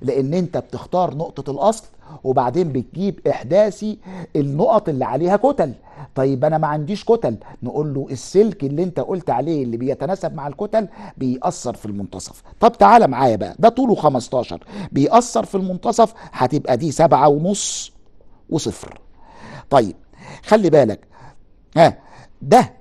A: لان انت بتختار نقطه الاصل وبعدين بتجيب احداثي النقط اللي عليها كتل طيب انا ما عنديش كتل نقول له السلك اللي انت قلت عليه اللي بيتناسب مع الكتل بيأثر في المنتصف طب تعالى معايا بقى ده طوله 15 بيأثر في المنتصف هتبقى دي سبعة ونص وصفر طيب خلي بالك ها ده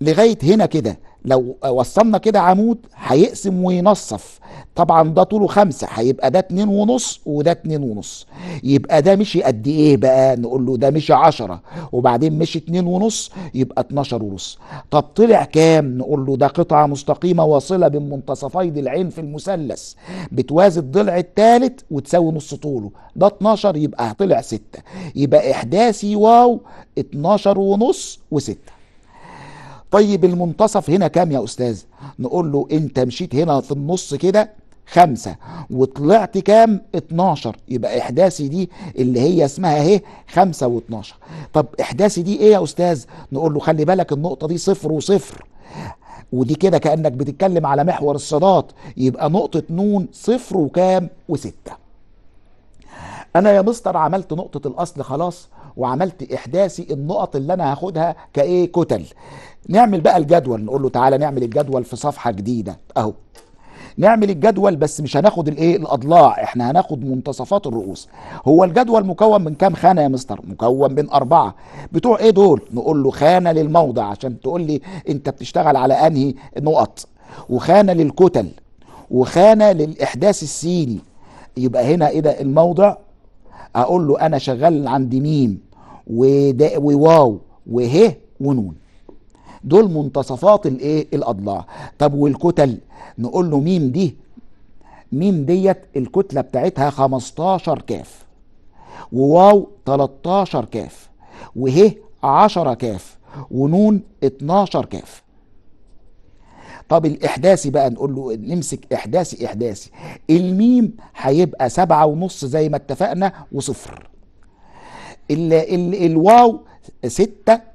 A: لغاية هنا كده لو وصلنا كده عمود هيقسم وينصف طبعا ده طوله خمسة هيبقى ده اتنين ونص وده اتنين ونص يبقى ده مشي قد ايه بقى نقول له ده مشي عشرة وبعدين مشي اتنين ونص يبقى اتناشر ونص طب طلع كام نقول له ده قطعة مستقيمة واصلة بين منتصفي ضلعين في المثلث بتوازي الضلع الثالث وتساوي نص طوله ده اتناشر يبقى طلع ستة يبقى احداثي واو اتناشر ونص وستة طيب المنتصف هنا كام يا أستاذ نقول له أنت مشيت هنا في النص كده خمسة وطلعت كام 12 يبقى إحداثي دي اللي هي اسمها ايه خمسة واتناشر طب إحداثي دي إيه يا أستاذ نقول له خلي بالك النقطة دي صفر وصفر ودي كده كأنك بتتكلم على محور الصادات يبقى نقطة نون صفر وكام وستة أنا يا مستر عملت نقطة الأصل خلاص وعملت إحداثي النقط اللي أنا هاخدها كإيه كتل نعمل بقى الجدول نقول له تعالى نعمل الجدول في صفحه جديده اهو نعمل الجدول بس مش هناخد الايه الاضلاع احنا هناخد منتصفات الرؤوس هو الجدول مكون من كام خانه يا مستر مكون من اربعه بتوع ايه دول نقول له خانه للموضع عشان تقول لي انت بتشتغل على انهي نقط وخانه للكتل وخانه للاحداث السيني يبقى هنا ايه ده الموضع اقول له انا شغال عند ميم وواو وه ونون دول منتصفات الايه الاضلاع طب والكتل نقول له ميم دي ميم ديت الكتله بتاعتها 15 كاف وواو 13 كاف وه 10 كاف ونون 12 كاف طب الاحداثي بقى نقول له نمسك احداثي احداثي الميم هيبقى سبعة ونص زي ما اتفقنا وصفر ال ال الواو ستة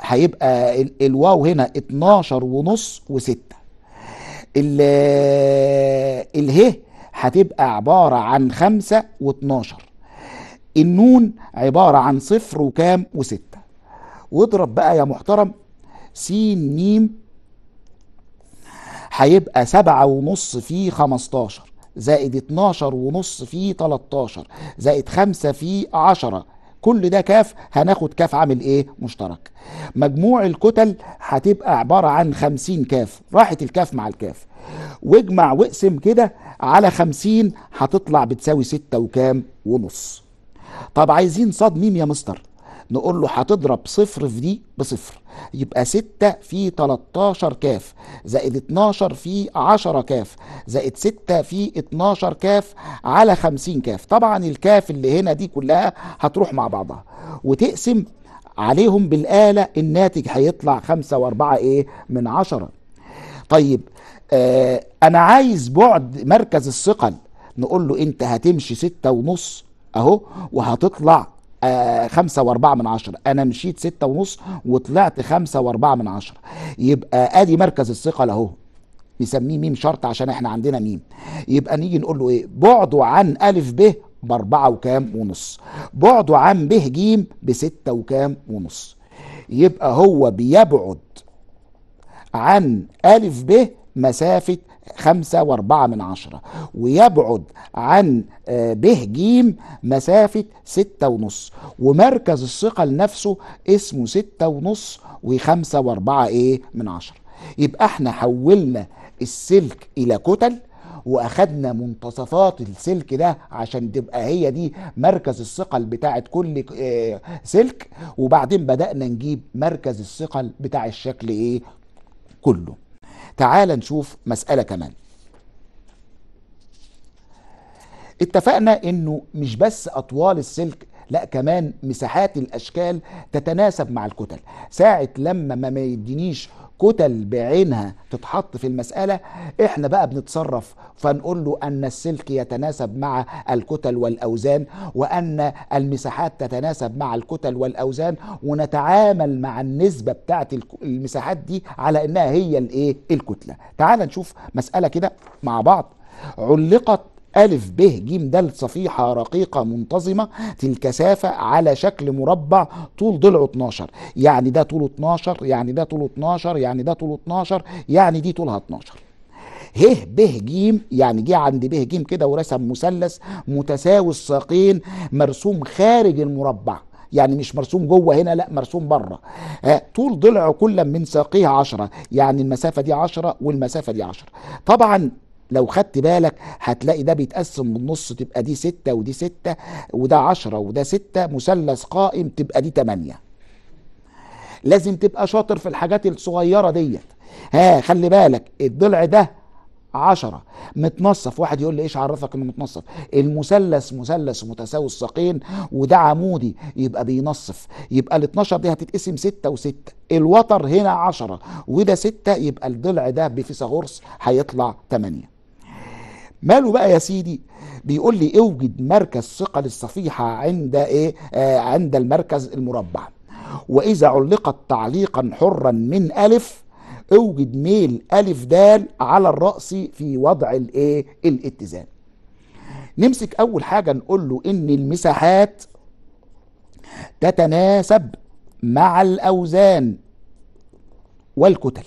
A: هيبقى الواو هنا 12 ونص و6 اله هتبقى عبارة عن خمسة واتناشر النون عبارة عن صفر وكام وستة واضرب بقى يا محترم سين ميم هيبقى سبعة ونص في خمستاشر زائد اتناشر ونص في تلاتاشر زائد خمسة في عشرة كل ده كاف هناخد كاف عامل ايه مشترك مجموع الكتل هتبقى عبارة عن خمسين كاف راحت الكاف مع الكاف واجمع واقسم كده على خمسين هتطلع بتساوي ستة وكام ونص طب عايزين صاد ميم يا مستر نقول له هتضرب صفر في دي بصفر يبقى 6 في 13 كاف زائد 12 في 10 كاف زائد 6 في 12 كاف على 50 كاف طبعا الكاف اللي هنا دي كلها هتروح مع بعضها وتقسم عليهم بالآلة الناتج هيطلع 5 و4 ايه من 10 طيب آه انا عايز بعد مركز الثقل نقول له انت هتمشي ستة ونص اهو وهتطلع آه، خمسة وأربعة من عشرة أنا مشيت ستة ونص وطلعت خمسة وأربعة من عشرة يبقى آدي مركز الثقة أهو نسميه ميم شرط عشان احنا عندنا ميم يبقى نيجي نقول له ايه بعده عن ألف ب بأربعة وكام ونص بعده عن ب ج بستة وكام ونص يبقى هو بيبعد عن ألف ب مسافة خمسة واربعة من عشرة ويبعد عن آه، به جيم مسافة ستة ونص ومركز الثقة لنفسه اسمه ستة ونص وخمسة واربعة ايه من عشرة يبقى احنا حولنا السلك الى كتل واخدنا منتصفات السلك ده عشان تبقى هي دي مركز الثقل بتاعه كل آه، سلك وبعدين بدانا نجيب مركز الثقل بتاع الشكل ايه كله تعال نشوف مسألة كمان اتفقنا انه مش بس اطوال السلك لا كمان مساحات الاشكال تتناسب مع الكتل ساعة لما ما يدينيش كتل بعينها تتحط في المسألة احنا بقى بنتصرف فنقول له أن السلك يتناسب مع الكتل والأوزان وأن المساحات تتناسب مع الكتل والأوزان ونتعامل مع النسبة بتاعة المساحات دي على أنها هي الإيه الكتلة تعال نشوف مسألة كده مع بعض علقت ألف ب ج د صفيحة رقيقة منتظمة الكثافة على شكل مربع طول ضلعه 12 يعني ده طوله 12 يعني ده طوله 12 يعني ده طوله 12 يعني دي طولها 12 ه ب ج يعني جه عند ب ج كده ورسم مثلث متساوي الساقين مرسوم خارج المربع يعني مش مرسوم جوه هنا لا مرسوم بره آه، طول ضلع كل من ساقيه عشرة يعني المسافة دي عشرة والمسافة دي عشرة طبعا لو خدت بالك هتلاقي ده بيتقسم بالنص تبقى دي ستة ودي ستة وده عشرة وده ستة مثلث قائم تبقى دي تمانية لازم تبقى شاطر في الحاجات الصغيرة ديت ها خلي بالك الضلع ده عشرة متنصف واحد يقول لي ايش عرفك انه متنصف المثلث مثلث متساوي الساقين وده عمودي يبقى بينصف يبقى ال 12 دي هتتقسم ستة وستة الوتر هنا عشرة وده ستة يبقى الضلع ده بفيثاغورس هيطلع 8 ماله بقى يا سيدي بيقول لي اوجد مركز ثقل الصفيحة عند ايه آه عند المركز المربع واذا علقت تعليقا حرا من الف اوجد ميل الف دال على الرأس في وضع الايه الاتزان نمسك اول حاجة نقول له ان المساحات تتناسب مع الاوزان والكتل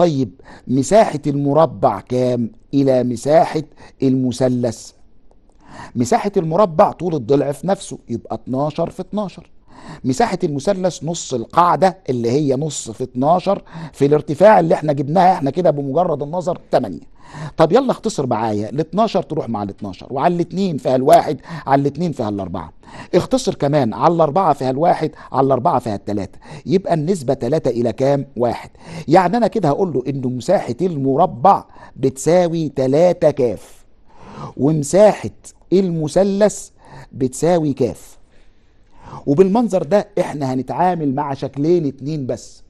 A: طيب مساحة المربع كام إلى مساحة المثلث مساحة المربع طول الضلع في نفسه يبقى 12 في 12 مساحة المثلث نص القاعدة اللي هي نص في 12 في الارتفاع اللي احنا جبناها احنا كده بمجرد النظر 8 طب يلا اختصر معايا ال 12 تروح مع ال 12 وعلى ال 2 فيها الواحد على ال 2 فيها الاربعه اختصر كمان على الاربعه فيها الواحد على الاربعه فيها الثلاثه يبقى النسبه 3 الى كام؟ واحد يعني انا كده هقول له ان مساحه المربع بتساوي 3 كاف ومساحه المثلث بتساوي كاف وبالمنظر ده احنا هنتعامل مع شكلين اتنين بس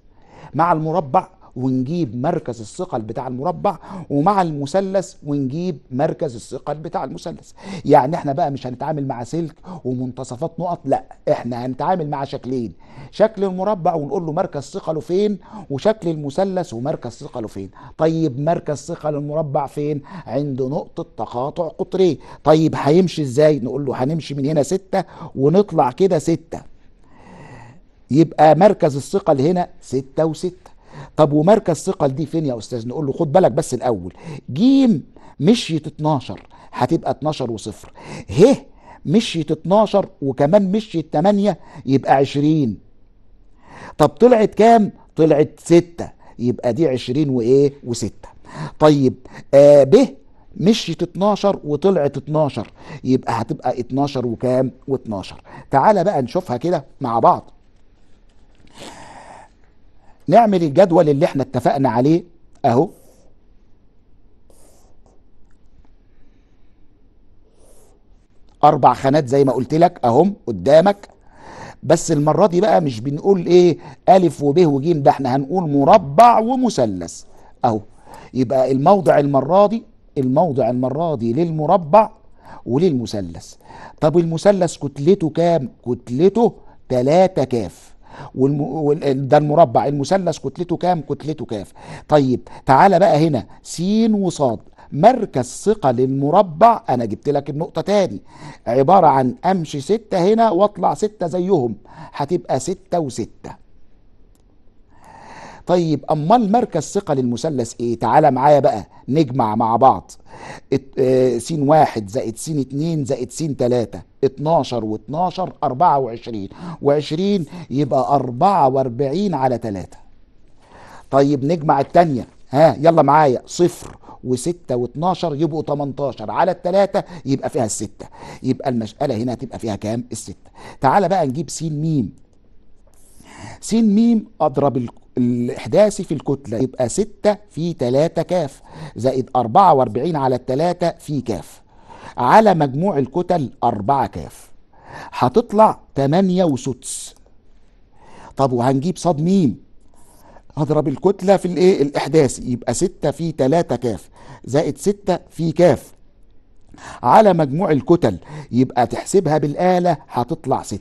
A: مع المربع ونجيب مركز الثقل بتاع المربع ومع المثلث ونجيب مركز الثقل بتاع المثلث يعني احنا بقى مش هنتعامل مع سلك ومنتصفات نقط لا احنا هنتعامل مع شكلين شكل المربع ونقول له مركز ثقله فين وشكل المثلث ومركز ثقله فين طيب مركز ثقل المربع فين عند نقطة تقاطع قطرين طيب هيمشي ازاي نقول له هنمشي من هنا ستة ونطلع كده ستة يبقى مركز الثقل هنا ستة وستة طب ومركز ثقل دي فين يا استاذ نقول له خد بالك بس الاول جيم مشيت 12 هتبقى 12 وصفر ه مشيت 12 وكمان مشيت 8 يبقى 20 طب طلعت كام طلعت 6 يبقى دي 20 وايه و6 طيب آه ب مشيت 12 وطلعت 12 يبقى هتبقى 12 وكام و12 تعالى بقى نشوفها كده مع بعض نعمل الجدول اللي احنا اتفقنا عليه اهو اربع خانات زي ما قلت لك اهم قدامك بس المره دي بقى مش بنقول ايه الف وب وج ده احنا هنقول مربع ومثلث اهو يبقى الموضع المره دي الموضع المره دي للمربع وللمثلث طب المثلث كتلته كام كتلته 3 كاف ده المربع المثلث كتلته كام كتلته كاف طيب تعالى بقى هنا س وصاد مركز ثقة للمربع أنا جبت لك النقطة تاني عبارة عن أمشي ستة هنا وأطلع ستة زيهم هتبقى ستة وستة طيب امال مركز ثقه للمثلث ايه تعالى معايا بقى نجمع مع بعض آه، س واحد زائد س اتنين زائد س تلاتة اتناشر واتناشر اربعة وعشرين وعشرين يبقى اربعة واربعين على تلاتة طيب نجمع التانية ها يلا معايا صفر وستة واتناشر يبقوا تمنتاشر على التلاتة يبقى فيها الستة يبقى المسألة هنا تبقى فيها كام الستة تعالى بقى نجيب س ميم س ميم اضرب الإحداثي في الكتلة يبقى 6 في 3 كاف زائد 44 على 3 في كاف على مجموع الكتل 4 كاف هتطلع 8 وسدس طب وهنجيب صاد مين؟ هضرب الكتلة في الايه؟ الإحداثي يبقى 6 في 3 كاف زائد 6 في كاف على مجموع الكتل يبقى تحسبها بالآلة هتطلع 6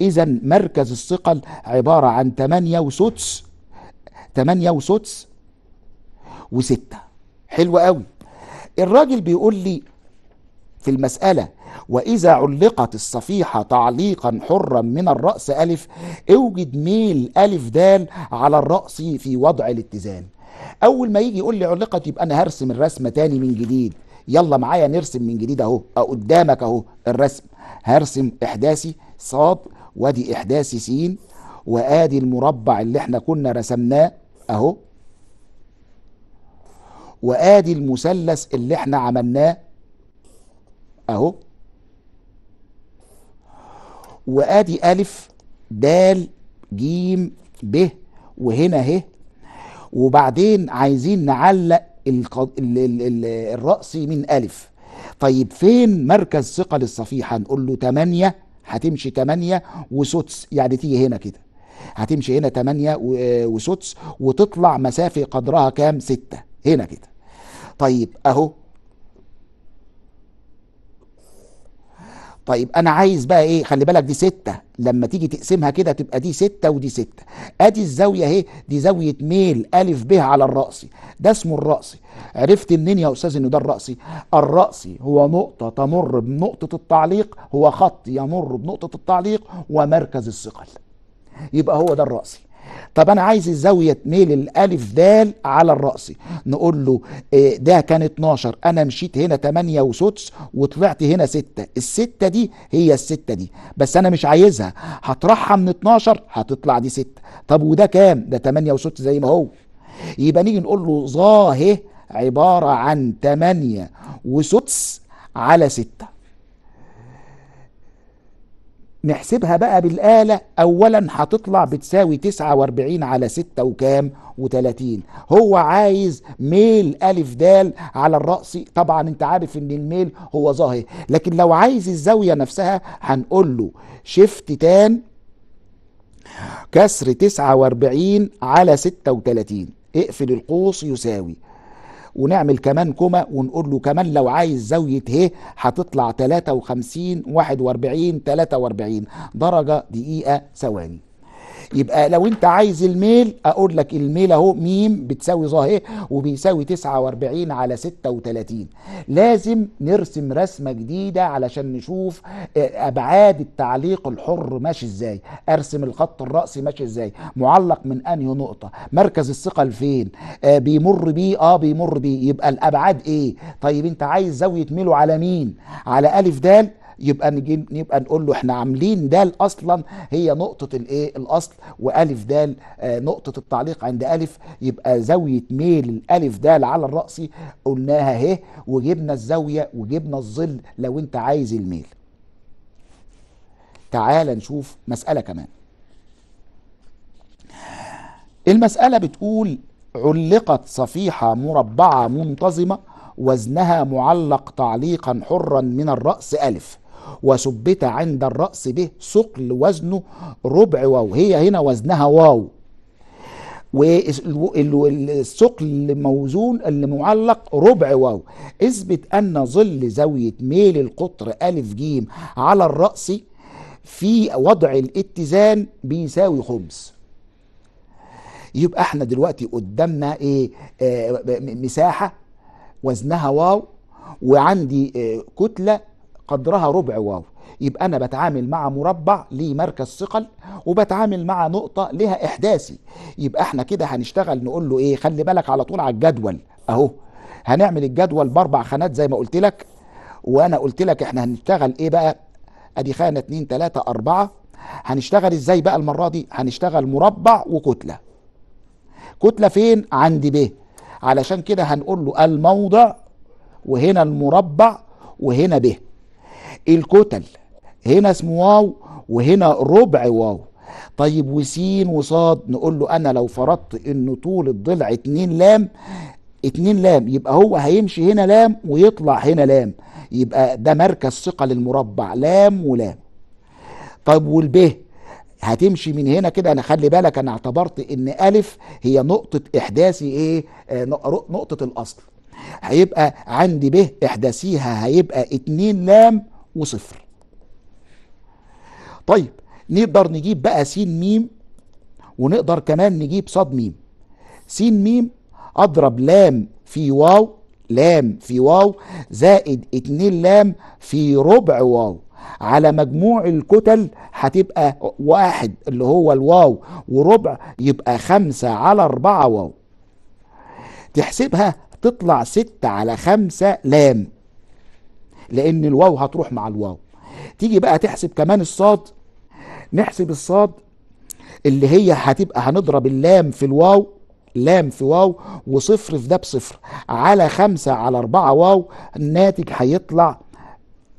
A: إذا مركز الثقل عبارة عن 8 وسدس 8 وسدس وستة حلو قوي الراجل بيقول لي في المسألة وإذا علقت الصفيحة تعليقا حرا من الرأس ألف اوجد ميل ألف دال على الرأس في وضع الاتزان أول ما يجي يقول لي علقت يبقى أنا هرسم الرسمة تاني من جديد يلا معايا نرسم من جديد أهو قدامك أهو الرسم هرسم إحداثي صاد وادي إحداثي سين وادي المربع اللي احنا كنا رسمناه اهو وادي المثلث اللي احنا عملناه اهو وادي الف دال جيم ب وهنا اهي وبعدين عايزين نعلق القض... ال... ال... ال... الرأس من ألف طيب فين مركز ثقل الصفيحة نقول له 8 هتمشي 8 وسدس يعني تيجي هنا كده هتمشي هنا 8 آه، وسدس وتطلع مسافه قدرها كام 6 هنا كده طيب اهو طيب انا عايز بقى ايه خلي بالك دي ستة لما تيجي تقسمها كده تبقى دي ستة ودي ستة ادي الزاوية اهي دي زاوية ميل الف ب على الرأسي ده اسمه الرأسي عرفت منين يا استاذ إنه ده الرأسي الرأسي هو نقطة تمر بنقطة التعليق هو خط يمر بنقطة التعليق ومركز الثقل يبقى هو ده الرأسي طب انا عايز الزاويه تميل الالف دال على الرأسي نقول له آه، ده كان 12 انا مشيت هنا 8 وسدس وطلعت هنا 6 الستة دي هي الستة دي بس انا مش عايزها هطرحها من 12 هتطلع دي 6 طب وده كام ده 8 وسدس زي ما هو يبقى نيجي نقول له ظاهه عباره عن 8 وسدس على 6 نحسبها بقى بالآلة أولا هتطلع بتساوي 49 على 6 وكام و30 هو عايز ميل ألف دال على الرأس طبعا انت عارف ان الميل هو ظاهر لكن لو عايز الزاوية نفسها هنقول له شيفت تان كسر 49 على 36 اقفل القوس يساوي ونعمل كمان كومة ونقول له كمان لو عايز زاويه ه هتطلع 53 41 43 درجه دقيقه ثواني يبقى لو انت عايز الميل اقول لك الميل اهو ميم بتساوي ظاهر ايه، وبيساوي 49 على 36 لازم نرسم رسمة جديدة علشان نشوف آه، ابعاد التعليق الحر ماشي ازاي ارسم الخط الرأسي ماشي ازاي معلق من انهي نقطة مركز الثقل فين آه بيمر بيه اه بيمر بيه يبقى الابعاد ايه طيب انت عايز زاوية ميله على مين على الف دال يبقى نجيب نبقى نقول له احنا عاملين دال اصلا هي نقطه الايه الاصل والف دال آه، نقطه التعليق عند الف يبقى زاويه ميل الالف دال على الراس قلناها اهي وجبنا الزاويه وجبنا الظل لو انت عايز الميل تعال نشوف مساله كمان المساله بتقول علقت صفيحه مربعه منتظمه وزنها معلق تعليقا حرا من الرأس ألف وثبت عند الرأس به ثقل وزنه ربع واو هي هنا وزنها واو والثقل الموزون اللي معلق ربع واو اثبت ان ظل زاوية ميل القطر ألف جيم على الرأس في وضع الاتزان بيساوي خمس يبقى احنا دلوقتي قدامنا ايه آه مساحة وزنها واو وعندي آه كتلة قدرها ربع واو يبقى انا بتعامل مع مربع ليه مركز ثقل وبتعامل مع نقطه لها احداثي يبقى احنا كده هنشتغل نقول له ايه خلي بالك على طول على الجدول اهو هنعمل الجدول باربع خانات زي ما قلت لك وانا قلت لك احنا هنشتغل ايه بقى ادي خانه 2 3 4 هنشتغل ازاي بقى المره دي هنشتغل مربع وكتله كتله فين عند ب علشان كده هنقول له الموضع وهنا المربع وهنا به الكتل هنا اسمه واو وهنا ربع واو طيب وسين وصاد نقول له انا لو فرضت ان طول الضلع اتنين لام اتنين لام يبقى هو هيمشي هنا لام ويطلع هنا لام يبقى ده مركز ثقل المربع لام ولام طيب والب هتمشي من هنا كده انا خلي بالك انا اعتبرت ان الف هي نقطة احداثي ايه آه، نقطة الاصل هيبقى عندي ب احداثيها هيبقى اتنين لام وصفر طيب نقدر نجيب بقى س م ونقدر كمان نجيب ص م س م اضرب لام في واو لام في واو زائد 2 لام في ربع واو على مجموع الكتل هتبقى واحد اللي هو الواو وربع يبقى خمسة على أربعة واو تحسبها تطلع ستة على خمسة لام لان الواو هتروح مع الواو تيجي بقى تحسب كمان الصاد نحسب الصاد اللي هي هتبقى هنضرب اللام في الواو لام في واو وصفر في ده بصفر على خمسة على أربعة واو الناتج هيطلع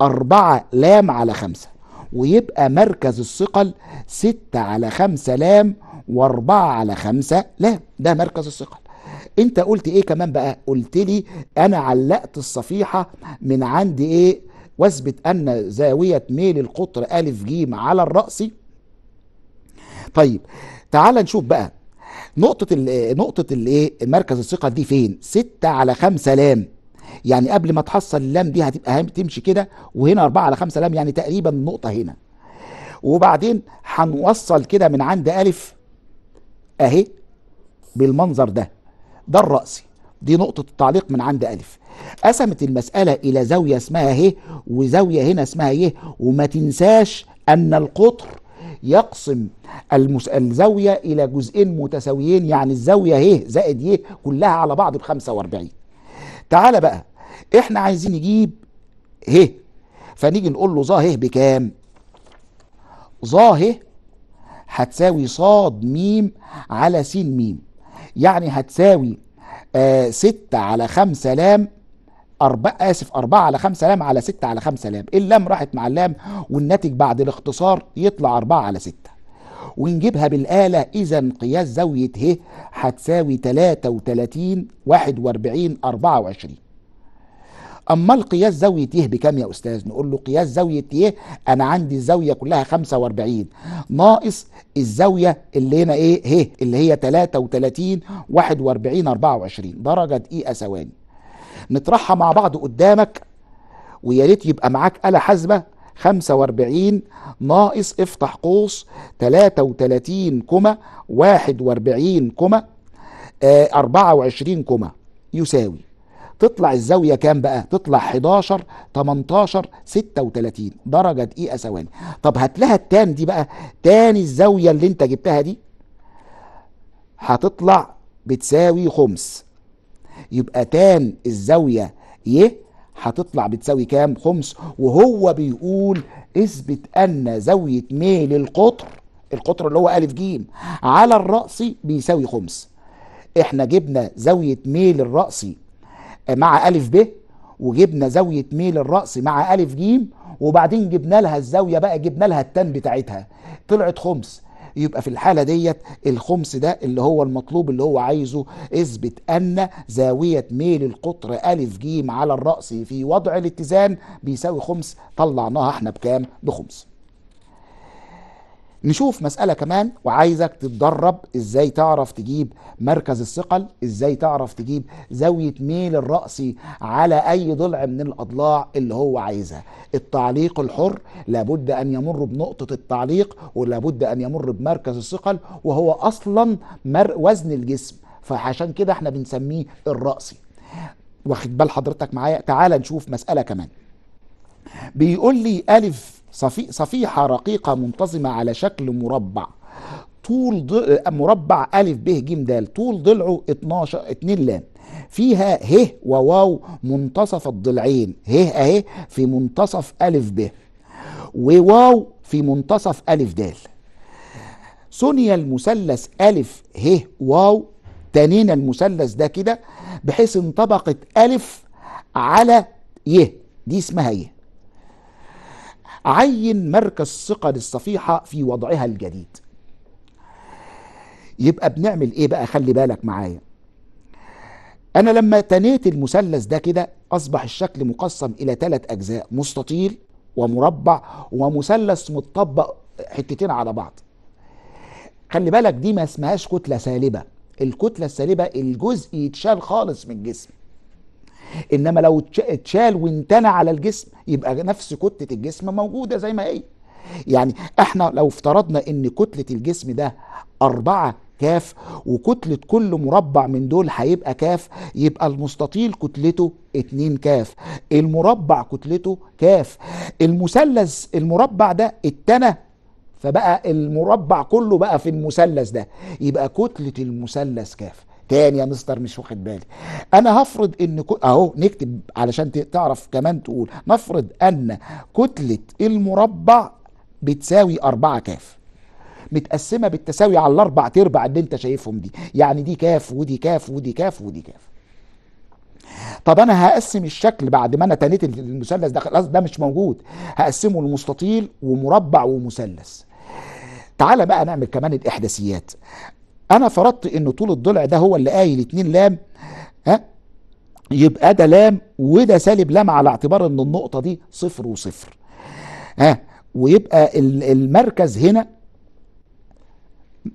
A: أربعة لام على خمسة ويبقى مركز الثقل ستة على خمسة لام وأربعة على خمسة لام ده مركز الثقل انت قلت ايه كمان بقى قلت لي انا علقت الصفيحه من عند ايه واثبت ان زاويه ميل القطر الف جيم على الراس طيب تعال نشوف بقى نقطة الـ نقطة الايه مركز الثقة دي فين؟ 6 على 5 لام يعني قبل ما تحصل اللام دي هتبقى تمشي كده وهنا 4 على 5 لام يعني تقريبا النقطة هنا. وبعدين هنوصل كده من عند ألف أهي بالمنظر ده ده الرأسي دي نقطة التعليق من عند ألف قسمت المسألة إلى زاوية اسمها ه إيه؟ وزاوية هنا اسمها ي إيه؟ وما تنساش أن القطر يقسم المس... الزاوية إلى جزئين متساويين يعني الزاوية ه إيه؟ زائد ي كلها على بعض ب 45 تعال بقى احنا عايزين نجيب ه فنيجي نقول له ظاهه بكام ظاهه هتساوي صاد ميم على س ميم يعني هتساوي آه ستة على خمسة لام أربعة آسف أربعة على خمسة لام على ستة على خمسة لام إيه اللام راحت مع اللام والناتج بعد الاختصار يطلع أربعة على ستة ونجيبها بالآلة إذا قياس زاوية ه إيه؟ هتساوي تلاتة وتلاتين واحد وأربعين أربعة وعشرين اما القياس زاويه ايه بكام يا استاذ نقول له قياس زاويه ايه انا عندي الزاويه كلها 45 ناقص الزاويه اللي هنا ايه هي اللي هي 33 41 24 درجه دقيقه e ثواني نطرحها مع بعض قدامك ويا ريت يبقى معاك آلة حاسبة 45 ناقص افتح قوس 33 كوما 41 كوما 24 آه، كوما يساوي تطلع الزاويه كام بقى تطلع 11 18 36 درجه دقيقه ثواني طب هات لها التان دي بقى تاني الزاويه اللي انت جبتها دي هتطلع بتساوي خمس يبقى تان الزاويه ي هتطلع بتساوي كام خمس وهو بيقول اثبت ان زاويه ميل القطر القطر اللي هو الف جيم على الرأس بيساوي خمس احنا جبنا زاوية ميل الرأسي مع ألف ب وجبنا زاوية ميل الرأس مع ألف جيم وبعدين جبنا لها الزاوية بقى جبنا لها التان بتاعتها طلعت خمس يبقى في الحالة ديت الخمس ده اللي هو المطلوب اللي هو عايزه اثبت أن زاوية ميل القطر ألف جيم على الرأس في وضع الاتزان بيساوي خمس طلعناها احنا بكام بخمس نشوف مسألة كمان وعايزك تتدرب ازاي تعرف تجيب مركز الثقل ازاي تعرف تجيب زاوية ميل الرأسي على اي ضلع من الاضلاع اللي هو عايزها التعليق الحر لابد ان يمر بنقطة التعليق ولابد ان يمر بمركز الثقل وهو اصلا مر وزن الجسم فعشان كده احنا بنسميه الرأسي واخد بال حضرتك معايا تعال نشوف مسألة كمان بيقول لي ألف صفي صفيحة رقيقة منتظمة على شكل مربع طول ضلع آه، مربع ألف ب ج د طول ضلعه 12 2 لام فيها ه وواو منتصف الضلعين ه أهي في منتصف ألف ب وواو في منتصف ألف د ثني المثلث ألف ه واو تنين المثلث ده كده بحيث انطبقت ألف على ي دي اسمها ي عين مركز ثقة للصفيحة في وضعها الجديد يبقى بنعمل ايه بقى خلي بالك معايا انا لما تنيت المثلث ده كده اصبح الشكل مقسم الى ثلاث اجزاء مستطيل ومربع ومثلث متطبق حتتين على بعض خلي بالك دي ما اسمهاش كتله سالبه الكتله السالبه الجزء يتشال خالص من الجسم انما لو اتشال وانتنى على الجسم يبقى نفس كتله الجسم موجوده زي ما هي يعني احنا لو افترضنا ان كتله الجسم ده أربعة كاف وكتلة كل مربع من دول هيبقى كاف يبقى المستطيل كتلته 2 كاف المربع كتلته كاف المثلث المربع ده اتنى فبقى المربع كله بقى في المثلث ده يبقى كتلة المثلث كاف تاني يا مستر مش واخد بالي انا هفرض ان كو... اهو نكتب علشان تعرف كمان تقول نفرض ان كتله المربع بتساوي اربعة كاف متقسمه بالتساوي على الاربع تربع اللي انت شايفهم دي يعني دي كاف ودي كاف ودي كاف ودي كاف طب انا هقسم الشكل بعد ما انا تنيت المثلث ده ده مش موجود هقسمه لمستطيل ومربع ومثلث تعالى بقى نعمل كمان الاحداثيات انا فرضت ان طول الضلع ده هو اللي قايل اتنين لام ها يبقى ده لام وده سالب لام على اعتبار ان النقطه دي صفر وصفر ها ويبقى المركز هنا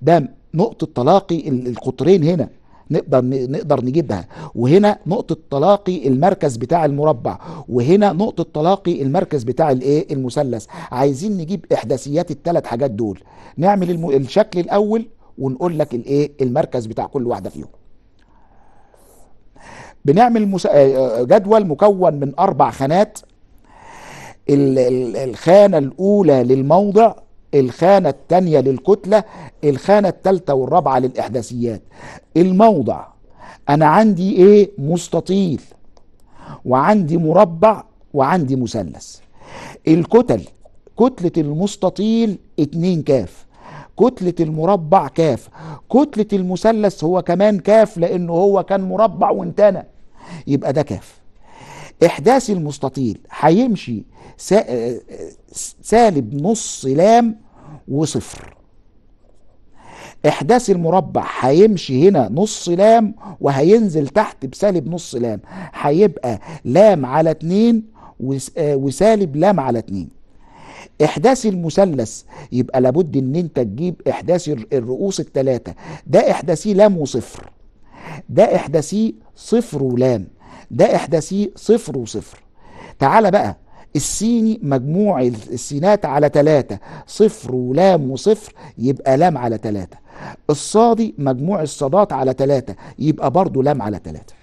A: ده نقطه تلاقي القطرين هنا نقدر نقدر نجيبها وهنا نقطة تلاقي المركز بتاع المربع وهنا نقطة تلاقي المركز بتاع الايه المثلث عايزين نجيب احداثيات الثلاث حاجات دول نعمل الشكل الاول ونقول لك الايه المركز بتاع كل واحده فيهم بنعمل آه، آه، جدول مكون من اربع خانات الخانه الاولى للموضع الخانه الثانيه للكتله الخانه الثالثه والرابعه للاحداثيات الموضع انا عندي ايه مستطيل وعندي مربع وعندي مثلث الكتل كتله المستطيل اتنين كاف كتلة المربع كاف كتلة المثلث هو كمان كاف لأنه هو كان مربع وانتنى يبقى ده كاف إحداث المستطيل هيمشي آه، آه، سالب نص لام وصفر احداث المربع هيمشي هنا نص لام وهينزل تحت بسالب نص لام هيبقى لام على اتنين آه، وسالب لام على اتنين احداث المثلث يبقى لابد ان انت تجيب احداث الرؤوس الثلاثه ده احداثي لام وصفر ده احداثي صفر ولام ده احداثي صفر وصفر تعال بقى السيني مجموع السينات على ثلاثة صفر ولام وصفر يبقى لام على ثلاثة الصادي مجموع الصادات على ثلاثة يبقى برضو لام على ثلاثة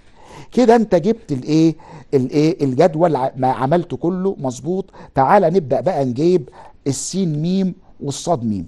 A: كده انت جبت الايه الايه الجدول ما عملته كله مظبوط تعالى نبدا بقى نجيب السين ميم والصاد ميم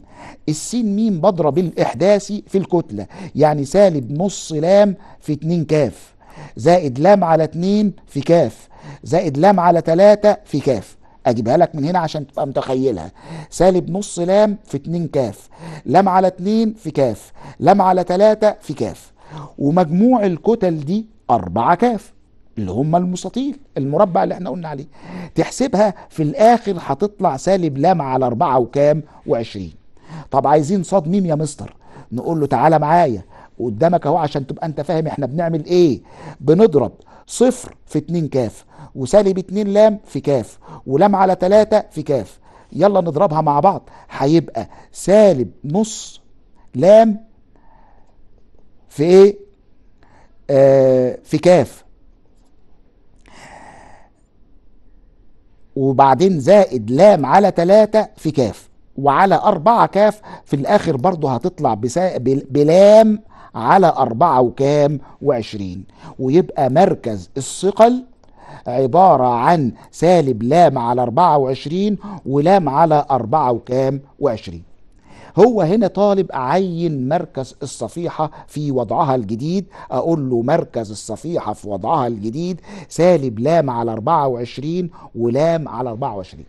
A: السين ميم بضرب الاحداثي في الكتله يعني سالب نص لام في 2 كاف زائد لام على 2 في كاف زائد لام على 3 في كاف اجيبها لك من هنا عشان تبقى متخيلها سالب نص لام في 2 كاف لام على 2 في كاف لام على 3 في كاف ومجموع الكتل دي أربعة كاف اللي هم المستطيل المربع اللي احنا قلنا عليه تحسبها في الآخر هتطلع سالب لام على أربعة وكام وعشرين طب عايزين صاد ميم يا مستر نقول له تعالى معايا قدامك اهو عشان تبقى انت فاهم احنا بنعمل ايه بنضرب صفر في اتنين كاف وسالب اتنين لام في كاف ولام على تلاتة في كاف يلا نضربها مع بعض هيبقى سالب نص لام في ايه آه، في كاف وبعدين زائد لام على ثلاثة في كاف وعلى أربعة كاف في الآخر برضه هتطلع بسا... بلام على أربعة وكام وعشرين ويبقى مركز الثقل عبارة عن سالب لام على أربعة وعشرين ولام على أربعة وكام وعشرين هو هنا طالب عين مركز الصفيحة في وضعها الجديد أقول له مركز الصفيحة في وضعها الجديد سالب لام على 24 ولام على 24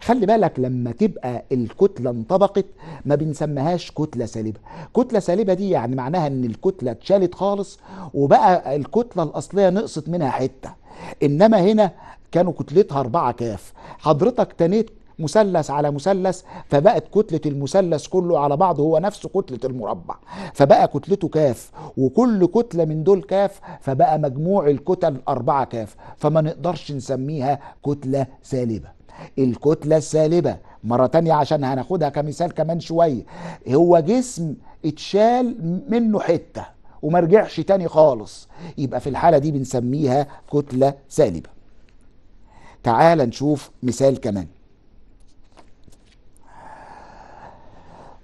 A: خلي بالك لما تبقى الكتلة انطبقت ما بنسمهاش كتلة سالبة كتلة سالبة دي يعني معناها ان الكتلة اتشالت خالص وبقى الكتلة الاصلية نقصت منها حتة انما هنا كانوا كتلتها أربعة كاف حضرتك تنيت مثلث على مثلث فبقت كتله المثلث كله على بعضه هو نفس كتله المربع فبقى كتلته كاف وكل كتله من دول كاف فبقى مجموع الكتل اربعه كاف فما نقدرش نسميها كتله سالبه الكتله السالبه مره تانية عشان هناخدها كمثال كمان شويه هو جسم اتشال منه حته وما رجعش تاني خالص يبقى في الحاله دي بنسميها كتله سالبه تعال نشوف مثال كمان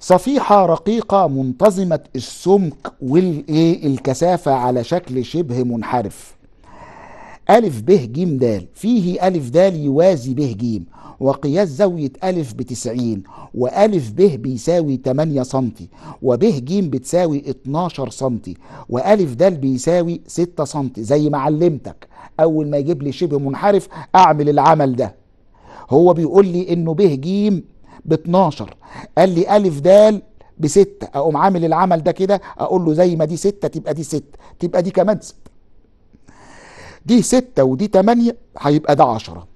A: صفيحة رقيقة منتظمة السمك والكثافة على شكل شبه منحرف ألف ب ج د فيه ألف د يوازي ب ج وقياس زاوية ألف بتسعين وألف ب بيساوي 8 سنتي وب ج بتساوي 12 سنتي وألف د بيساوي 6 سنتي زي ما علمتك أول ما يجيب لي شبه منحرف أعمل العمل ده هو بيقول لي إنه ب ج ب 12 قال لي الف دال بستة اقوم عامل العمل ده كده اقول له زي ما دي ستة تبقى دي ستة تبقى دي كمان ستة دي ستة ودي تمانية هيبقى ده عشرة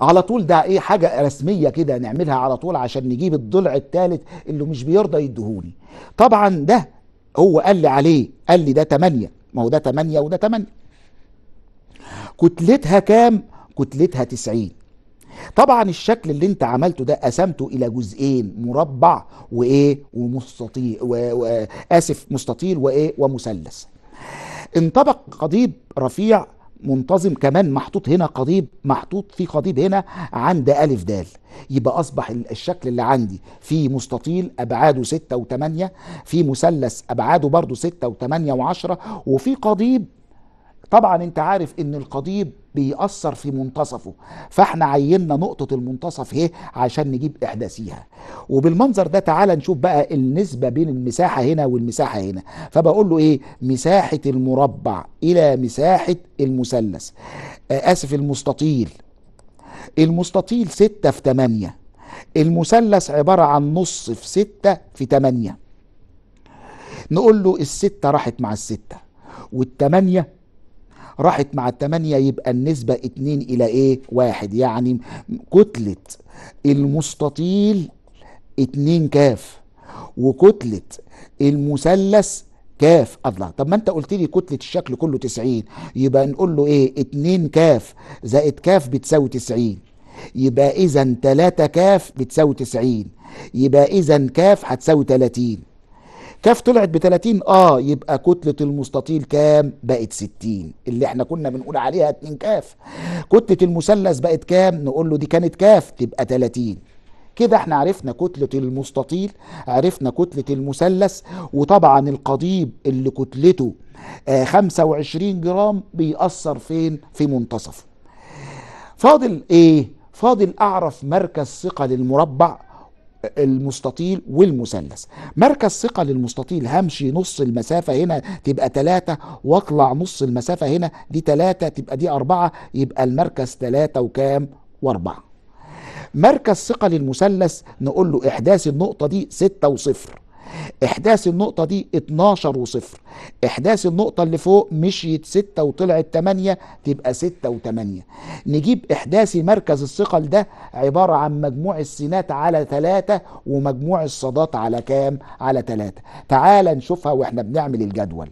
A: على طول ده ايه حاجة رسمية كده نعملها على طول عشان نجيب الضلع الثالث اللي مش بيرضى يدهوني طبعا ده هو قال لي عليه قال لي ده تمانية ما هو ده تمانية وده تمانية كتلتها كام كتلتها تسعين طبعا الشكل اللي انت عملته ده قسمته الى جزئين مربع وايه ومستطيل واسف مستطيل وايه ومثلث انطبق قضيب رفيع منتظم كمان محطوط هنا قضيب محطوط في قضيب هنا عند ألف دال يبقى أصبح الشكل اللي عندي في مستطيل أبعاده ستة وثمانية في مثلث أبعاده برضو ستة وثمانية وعشرة وفي قضيب طبعا انت عارف ان القضيب بيأثر في منتصفه فاحنا عينا نقطة المنتصف اهي عشان نجيب احداثيها وبالمنظر ده تعالى نشوف بقى النسبة بين المساحة هنا والمساحة هنا فبقول له ايه مساحة المربع الى مساحة المثلث آه، اسف المستطيل المستطيل 6 في 8 المثلث عبارة عن نص في 6 في 8 نقول له الستة راحت مع الستة والتمانية راحت مع التمانية يبقى النسبة اتنين الى ايه واحد يعني كتلة المستطيل اتنين كاف وكتلة المثلث كاف أضلع طب ما انت قلت لي كتلة الشكل كله 90 يبقى نقول له ايه 2 كاف زائد كاف بتساوي 90 يبقى اذا 3 كاف بتساوي 90 يبقى اذا كاف هتساوي 30 كاف طلعت ب 30 اه يبقى كتله المستطيل كام بقت 60 اللي احنا كنا بنقول عليها 2 كاف كتله المثلث بقت كام نقول له دي كانت كاف تبقى 30 كده احنا عرفنا كتلة المستطيل عرفنا كتلة المثلث وطبعا القضيب اللي كتلته آه 25 جرام بيأثر فين في منتصفه فاضل ايه فاضل اعرف مركز ثقل المربع المستطيل والمثلث مركز ثقة للمستطيل همشي نص المسافة هنا تبقى تلاتة واطلع نص المسافة هنا دي تلاتة تبقى دي أربعة يبقى المركز تلاتة وكام وأربعة مركز ثقة للمثلث نقول له إحداث النقطة دي ستة وصفر احداث النقطه دي 12 وصفر احداث النقطه اللي فوق مشيت 6 وطلعت 8 تبقى 6 و8 نجيب احداث مركز الثقل ده عباره عن مجموع السينات على 3 ومجموع الصادات على كام على 3 تعال نشوفها واحنا بنعمل الجدول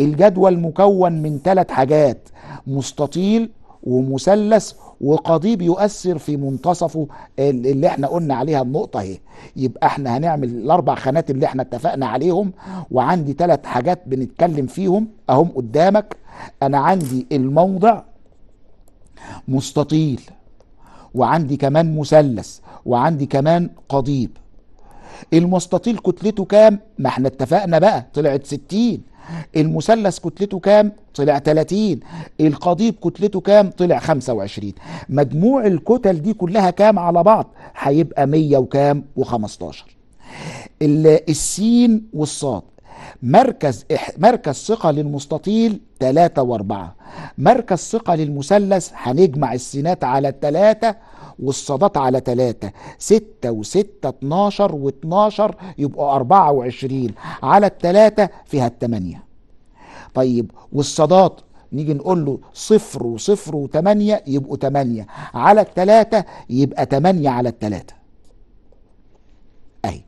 A: الجدول مكون من ثلاث حاجات مستطيل ومثلث وقضيب يؤثر في منتصفه اللي احنا قلنا عليها النقطة اهي يبقى احنا هنعمل الاربع خانات اللي احنا اتفقنا عليهم وعندي ثلاث حاجات بنتكلم فيهم اهم قدامك انا عندي الموضع مستطيل وعندي كمان مثلث وعندي كمان قضيب المستطيل كتلته كام ما احنا اتفقنا بقى طلعت ستين المثلث كتلته كام طلع 30 القضيب كتلته كام طلع 25 مجموع الكتل دي كلها كام على بعض هيبقى 100 وكام و15 السين والصاد مركز مركز ثقة للمستطيل 3 و4 مركز ثقة للمثلث هنجمع السينات على الثلاثة والصادات على تلاتة ستة وستة اتناشر واتناشر يبقوا أربعة وعشرين على التلاتة فيها التمانية طيب والصادات نيجي نقول له صفر وصفر وتمانية يبقوا تمانية على التلاتة يبقى تمانية على التلاتة أي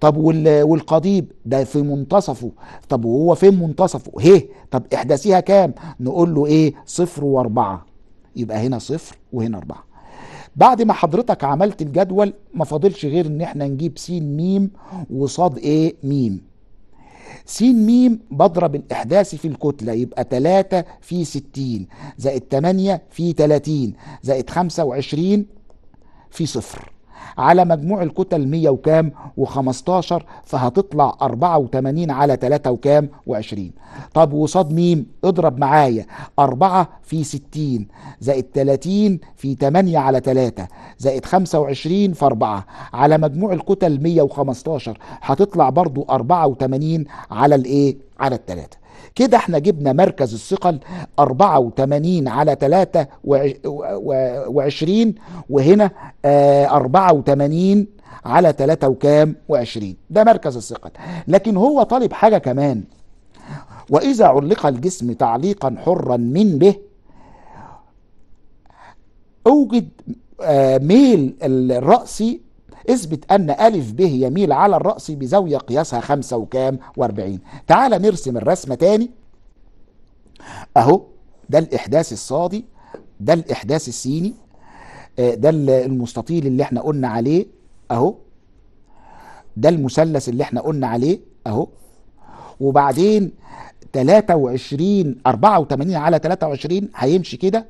A: طب والقضيب ده في منتصفه طب وهو فين منتصفه هيه طب احداثيها كام نقول له ايه صفر واربعة يبقى هنا صفر وهنا اربعة بعد ما حضرتك عملت الجدول ما فاضلش غير ان احنا نجيب س م وصاد ايه م س م بضرب الإحداثي في الكتلة يبقى 3 في 60 زائد 8 في 30 زائد 25 في صفر على مجموع الكتل 100 وكام و15 فهتطلع 84 على 3 وكام و20 طب وصاد ميم اضرب معايا 4 في 60 زائد 30 في 8 على 3 زائد 25 في 4 على مجموع الكتل 115 هتطلع برضو 84 على الايه على الثلاثة كده احنا جبنا مركز الثقل 84 على 23 وهنا 84 آه، على 3 وكام و20 ده مركز الثقل لكن هو طالب حاجة كمان وإذا علق الجسم تعليقا حرا من به أوجد آه، ميل الرأسي اثبت أن ألف ب يميل على الرأس بزاوية قياسها 5 وكام 40 تعال نرسم الرسمة تاني أهو ده الإحداث الصادي ده الإحداث السيني آه، ده المستطيل اللي احنا قلنا عليه أهو ده المثلث اللي احنا قلنا عليه أهو وبعدين 23 84 على 23 هيمشي كده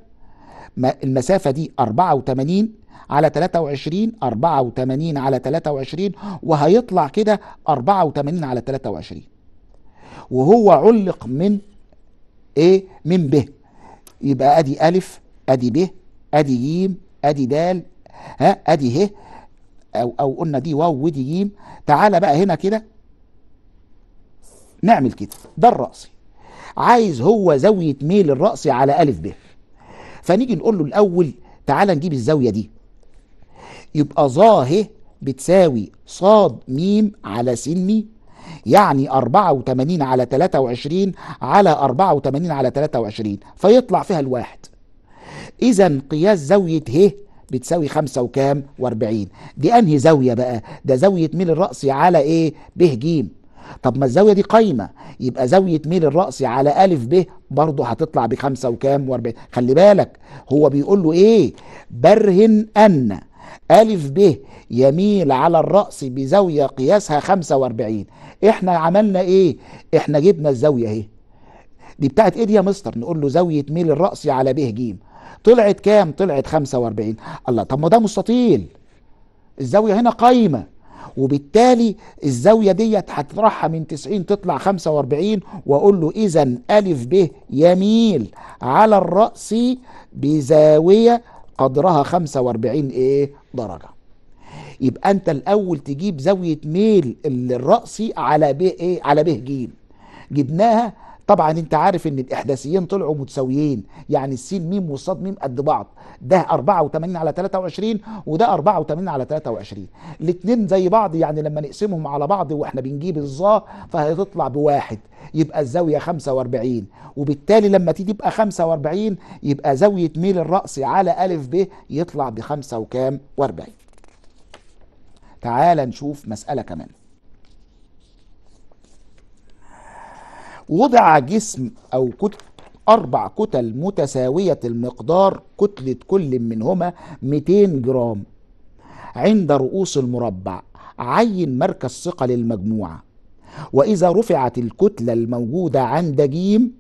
A: المسافة دي 84 على 23 84 على 23 وهيطلع كده 84 على 23 وهو علق من ايه من ب يبقى ادي الف ادي ب ادي جيم ادي دال ها ادي ه او او قلنا دي واو ودي جيم تعالى بقى هنا كده نعمل كده ده الرأسي عايز هو زاوية ميل الرأس على ألف ب فنيجي نقول له الأول تعالى نجيب الزاوية دي يبقى ظاه بتساوي صاد ميم على س م يعني 84 على 23 على 84 على 23 فيطلع فيها الواحد اذا قياس زاوية ه بتساوي خمسة وكام واربعين دي انهي زاوية بقى ده زاوية ميل الرأس على ايه ب ج طب ما الزاوية دي قايمة يبقى زاوية ميل الرأس على ألف ب برضه هتطلع بخمسة وكام واربعين خلي بالك هو بيقول له ايه برهن أن ألف ب يميل على الرأس بزاوية قياسها 45 احنا عملنا ايه احنا جبنا الزاوية اهي دي بتاعت ايه دي يا مستر نقول له زاوية ميل الرأس على ب ج طلعت كام طلعت 45 الله طب ما ده مستطيل الزاوية هنا قايمة وبالتالي الزاوية ديت هتطرحها من 90 تطلع 45 واقول له اذا ألف ب يميل على الرأس بزاوية قدرها 45 ايه درجة يبقى انت الاول تجيب زاوية ميل الرأسي على ب ايه على ب ج جبناها طبعا انت عارف ان الاحداثيين طلعوا متساويين يعني السين ميم والصاد ميم قد بعض ده 84 على 23 وده 84 على 23 الاثنين زي بعض يعني لما نقسمهم على بعض واحنا بنجيب الظا فهتطلع بواحد يبقى الزاويه 45 وبالتالي لما تيجي تبقى 45 يبقى زاويه ميل الراس على ا ب يطلع بخمسة وكام و40 تعال نشوف مساله كمان وضع جسم أو كتل أربع كتل متساوية المقدار كتلة كل منهما 200 جرام عند رؤوس المربع عين مركز ثقة للمجموعة وإذا رفعت الكتلة الموجودة عند جيم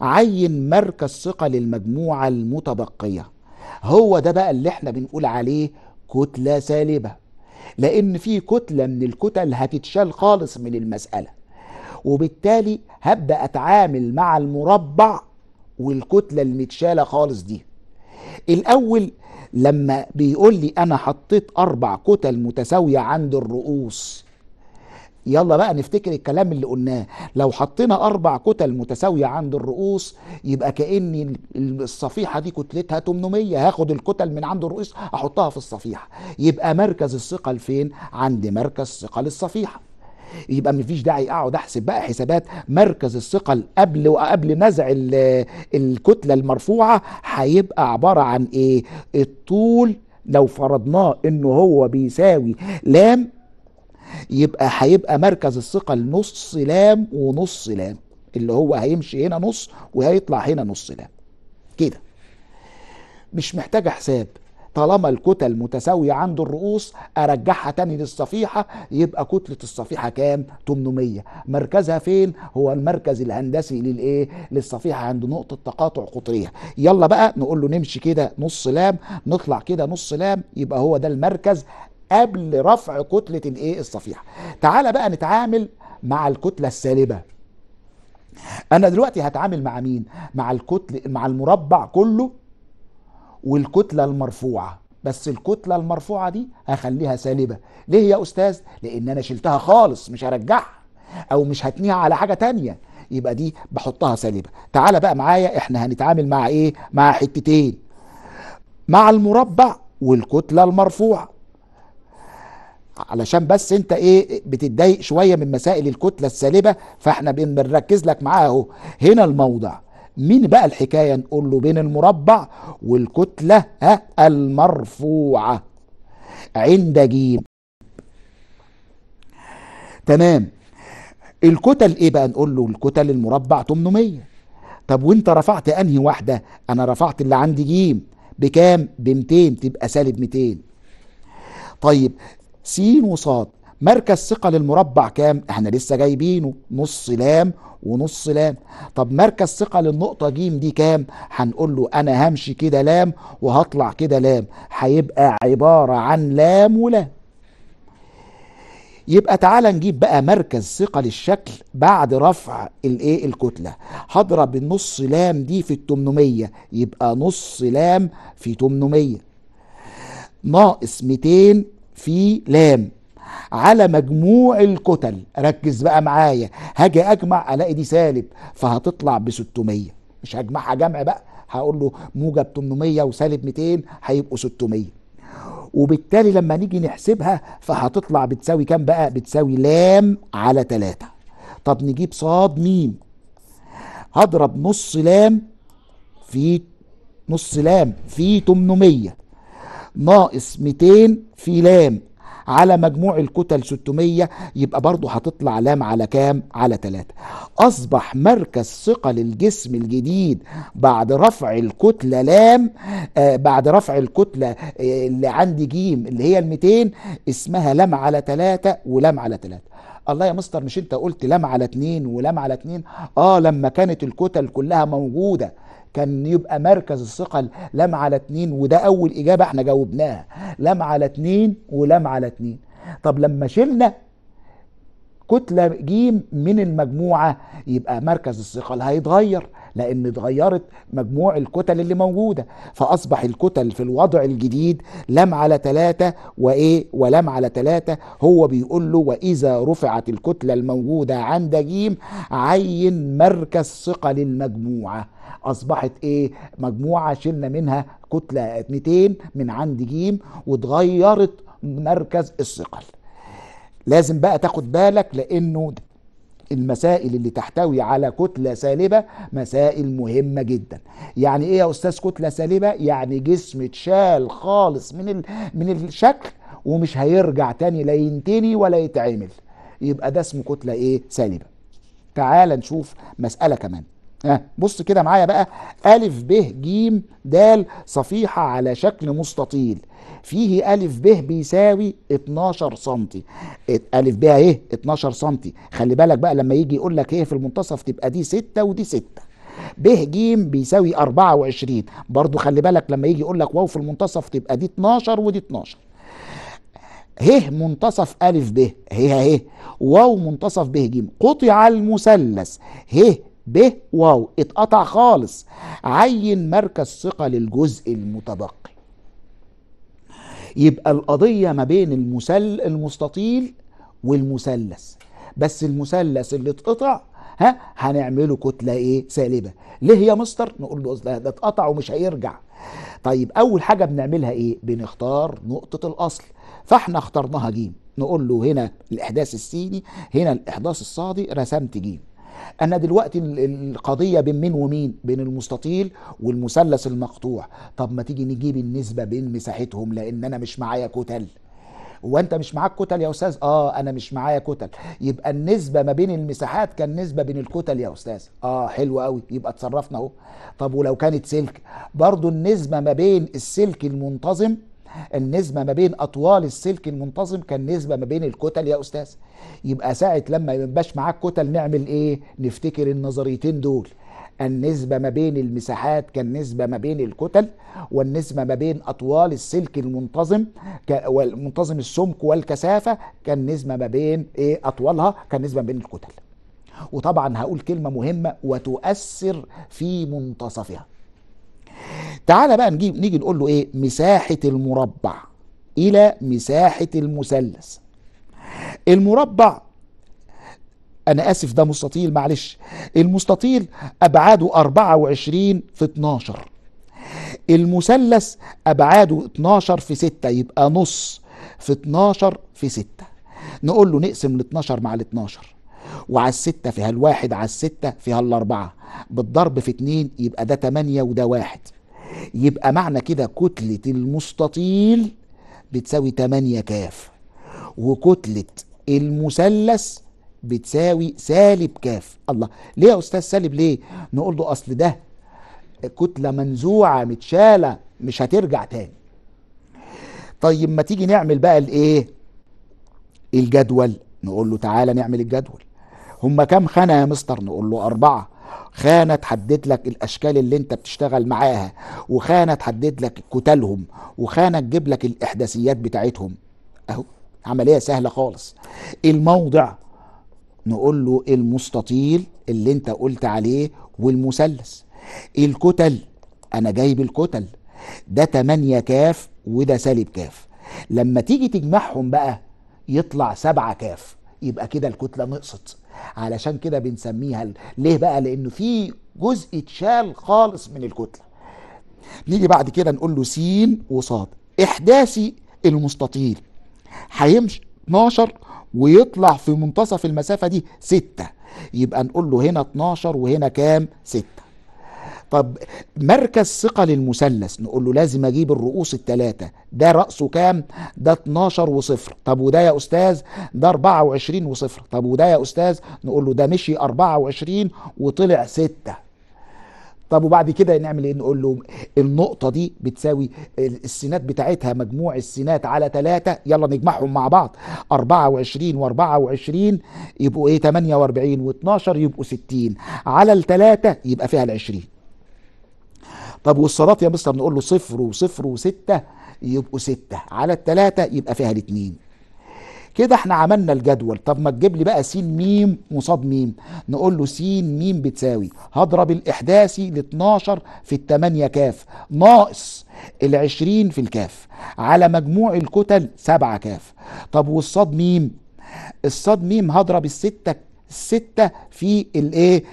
A: عين مركز ثقة للمجموعة المتبقية هو ده بقى اللي احنا بنقول عليه كتلة سالبة لأن في كتلة من الكتل هتتشال خالص من المسألة وبالتالي هبدا اتعامل مع المربع والكتله المتشاله خالص دي الاول لما بيقول لي انا حطيت اربع كتل متساويه عند الرؤوس يلا بقى نفتكر الكلام اللي قلناه لو حطينا اربع كتل متساويه عند الرؤوس يبقى كاني الصفيحه دي كتلتها 800 هاخد الكتل من عند الرؤوس احطها في الصفيحه يبقى مركز الثقل فين عند مركز ثقل الصفيحه يبقى مفيش داعي اقعد احسب بقى حسابات مركز الثقل قبل وقبل نزع الكتله المرفوعه هيبقى عباره عن ايه الطول لو فرضناه انه هو بيساوي لام يبقى هيبقى مركز الثقل نص لام ونص لام اللي هو هيمشي هنا نص وهيطلع هنا نص لام كده مش محتاجه حساب طالما الكتل متساوية عند الرؤوس أرجعها تاني للصفيحة يبقى كتلة الصفيحة كام 800 مركزها فين هو المركز الهندسي للإيه للصفيحة عند نقطة تقاطع قطرية يلا بقى نقول له نمشي كده نص لام نطلع كده نص لام يبقى هو ده المركز قبل رفع كتلة الايه الصفيحة تعال بقى نتعامل مع الكتلة السالبة انا دلوقتي هتعامل مع مين مع الكتل مع المربع كله والكتلة المرفوعة بس الكتلة المرفوعة دي هخليها سالبة ليه يا أستاذ؟ لأن أنا شلتها خالص مش هرجعها أو مش هتنيها على حاجة تانية يبقى دي بحطها سالبة تعالى بقى معايا احنا هنتعامل مع ايه؟ مع حتتين مع المربع والكتلة المرفوعة علشان بس انت ايه بتتضايق شوية من مسائل الكتلة السالبة فاحنا بنركز لك معاها اهو هنا الموضع مين بقى الحكاية نقول له بين المربع والكتلة ها المرفوعة عند ج تمام الكتل ايه بقى نقول له الكتل المربع 800 طب وانت رفعت انهي واحدة انا رفعت اللي عندي ج بكام ب 200 تبقى سالب 200 طيب س وص مركز ثقة للمربع كام؟ احنا لسه جايبينه نص لام ونص لام طب مركز ثقة للنقطة جيم دي كام؟ هنقول له أنا همشي كده لام وهطلع كده لام هيبقى عبارة عن لام ولام يبقى تعالى نجيب بقى مركز ثقة للشكل بعد رفع الايه الكتلة هضرب النص لام دي في ال 800 يبقى نص لام في 800 ناقص 200 في لام على مجموع الكتل ركز بقى معايا هاجي اجمع الاقي دي سالب فهتطلع ب 600 مش هجمعها جمع بقى هقول له موجب 800 وسالب 200 هيبقوا 600 وبالتالي لما نيجي نحسبها فهتطلع بتساوي كام بقى بتساوي لام على 3 طب نجيب صاد ميم هضرب نص لام في نص لام في 800 ناقص 200 في لام على مجموع الكتل 600 يبقى برضه هتطلع لام على كام على 3 اصبح مركز ثقة للجسم الجديد بعد رفع الكتلة لام آه بعد رفع الكتلة آه اللي عندي جيم اللي هي ال 200 اسمها لام على 3 ولام على 3 الله يا مستر مش انت قلت لام على 2 ولام على 2؟ اه لما كانت الكتل كلها موجوده كان يبقى مركز الثقل لام على اتنين وده اول اجابه احنا جاوبناها لام على اتنين ولام على اتنين طب لما شلنا كتلة جيم من المجموعة يبقى مركز الثقل هيتغير لأن اتغيرت مجموع الكتل اللي موجودة فأصبح الكتل في الوضع الجديد لم على ثلاثة وإيه ولم على ثلاثة هو بيقول له وإذا رفعت الكتلة الموجودة عند جيم عين مركز ثقل المجموعة اصبحت ايه مجموعه شلنا منها كتله 200 من عند جيم واتغيرت مركز الثقل لازم بقى تاخد بالك لانه المسائل اللي تحتوي على كتلة سالبة مسائل مهمة جدا يعني ايه يا استاذ كتلة سالبة يعني جسم اتشال خالص من, ال... من الشكل ومش هيرجع تاني لا ينتني ولا يتعمل يبقى ده اسمه كتلة ايه سالبة تعال نشوف مسألة كمان ها بص كده معايا بقى ا ب ج د صفيحة على شكل مستطيل فيه ا ب بيساوي 12 سم ا ب اهي 12 سم خلي بالك بقى لما يجي يقول لك ايه في المنتصف تبقى دي 6 ودي 6 ب ج بيساوي 24 برضو خلي بالك لما يجي يقول لك واو في المنتصف تبقى دي 12 ودي 12 ه منتصف ا ب هي ه واو منتصف ب ج قطع المثلث ه ب واو اتقطع خالص عين مركز ثقة للجزء المتبقي يبقى القضية ما بين المسل المستطيل والمثلث بس المثلث اللي اتقطع ها هنعمله كتلة ايه سالبة ليه يا مستر نقول له ده اتقطع ومش هيرجع طيب اول حاجة بنعملها ايه بنختار نقطة الاصل فاحنا اخترناها جيم نقول له هنا الاحداث السيني هنا الاحداث الصادي رسمت جيم انا دلوقتي القضيه بين مين ومين بين المستطيل والمثلث المقطوع طب ما تيجي نجيب النسبه بين مساحتهم لان انا مش معايا كتل وانت مش معاك كتل يا استاذ اه انا مش معايا كتل يبقى النسبه ما بين المساحات كان نسبه بين الكتل يا استاذ اه حلو قوي يبقى اتصرفنا اهو طب ولو كانت سلك برضو النسبه ما بين السلك المنتظم النسبه ما بين اطوال السلك المنتظم كان نسبه ما بين الكتل يا استاذ يبقى ساعة لما يبقاش معاك كتل نعمل ايه نفتكر النظريتين دول النسبة ما بين المساحات كالنسبة ما بين الكتل والنسبة ما بين أطوال السلك المنتظم والمنتظم السمك والكثافة كالنسبة ما بين إيه أطوالها كالنسبة ما بين الكتل وطبعا هقول كلمة مهمة وتؤثر في منتصفها تعال بقى نجيب نيجي نقول له ايه مساحة المربع الى مساحة المثلث المربع أنا آسف ده مستطيل معلش المستطيل أبعاده 24 في 12 المثلث أبعاده 12 في 6 يبقى نص في 12 في 6 نقول له نقسم ال 12 مع ال 12 وعلى الستة فيها الواحد على الستة فيها الأربعة بالضرب في اتنين يبقى ده تمانية وده واحد يبقى معنى كده كتلة المستطيل بتساوي تمانية كاف وكتلة المثلث بتساوي سالب كاف الله ليه يا استاذ سالب ليه نقول له اصل ده كتلة منزوعة متشالة مش هترجع تاني طيب ما تيجي نعمل بقى الايه الجدول نقول له تعالى نعمل الجدول هما كام خانة يا مستر نقول له أربعة خانة تحدد لك الأشكال اللي أنت بتشتغل معاها وخانة تحدد لك كتلهم وخانة تجيب لك الإحداثيات بتاعتهم أهو عمليه سهله خالص الموضع نقول له المستطيل اللي انت قلت عليه والمثلث الكتل انا جايب الكتل ده 8 كاف وده سالب كاف لما تيجي تجمعهم بقى يطلع 7 كاف يبقى كده الكتله نقصت علشان كده بنسميها ليه بقى لانه في جزء اتشال خالص من الكتله نيجي بعد كده نقول له س وصاد احداثي المستطيل هيمشي 12 ويطلع في منتصف المسافة دي 6 يبقى نقول له هنا 12 وهنا كام 6 طب مركز ثقة للمثلث نقول له لازم اجيب الرؤوس الثلاثة ده رأسه كام ده 12 وصفر طب وده يا أستاذ ده 24 وصفر طب وده يا أستاذ نقول له ده مشي 24 وطلع 6 طب وبعد كده نعمل ايه نقول له النقطه دي بتساوي السينات بتاعتها مجموع السينات على تلاتة يلا نجمعهم مع بعض 24 و24 يبقوا ايه 48 و12 يبقوا 60 على الثلاثه يبقى فيها ال20 طب والصادات يا مستر نقول له صفر وصفر وستة يبقوا ستة على التلاتة يبقى فيها الاتنين كده احنا عملنا الجدول طب ما تجيب لي بقى س م وص م نقول له س م بتساوي هضرب الاحداثي ل 12 في ال 8 كاف ناقص ال 20 في الكاف على مجموع الكتل 7 كاف طب والصاد م الصاد م هضرب الستة الستة في الايه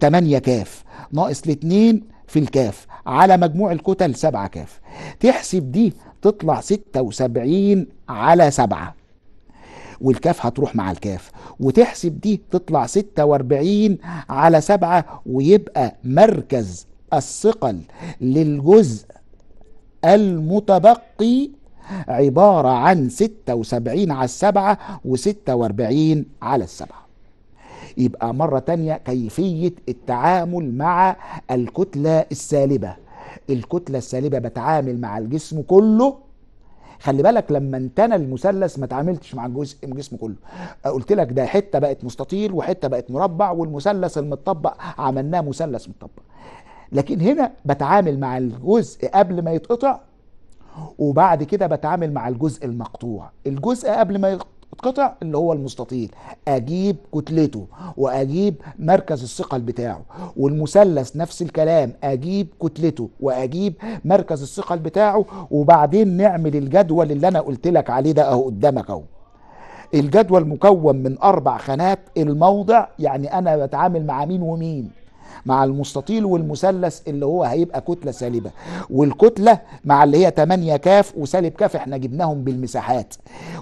A: 8 كاف ناقص 2 في الكاف على مجموع الكتل 7 كاف تحسب دي تطلع 76 على 7 والكاف هتروح مع الكاف وتحسب دي تطلع 46 على 7 ويبقى مركز الثقل للجزء المتبقي عبارة عن 76 على السبعة و46 على السبعة يبقى مرة تانية كيفية التعامل مع الكتلة السالبة الكتلة السالبة بتعامل مع الجسم كله خلي بالك لما انتنى المثلث ما تعاملتش مع الجزء الجسم كله آه، قلت لك ده حته بقت مستطيل وحته بقت مربع والمثلث المطبق عملناه مثلث مطبق لكن هنا بتعامل مع الجزء قبل ما يتقطع وبعد كده بتعامل مع الجزء المقطوع الجزء قبل ما اتقطع اللي هو المستطيل اجيب كتلته واجيب مركز الثقل بتاعه والمثلث نفس الكلام اجيب كتلته واجيب مركز الثقل بتاعه وبعدين نعمل الجدول اللي انا قلت لك عليه ده اهو قدامك اهو الجدول مكون من اربع خانات الموضع يعني انا بتعامل مع مين ومين مع المستطيل والمثلث اللي هو هيبقى كتله سالبه والكتله مع اللي هي 8 كاف وسالب كاف احنا جبناهم بالمساحات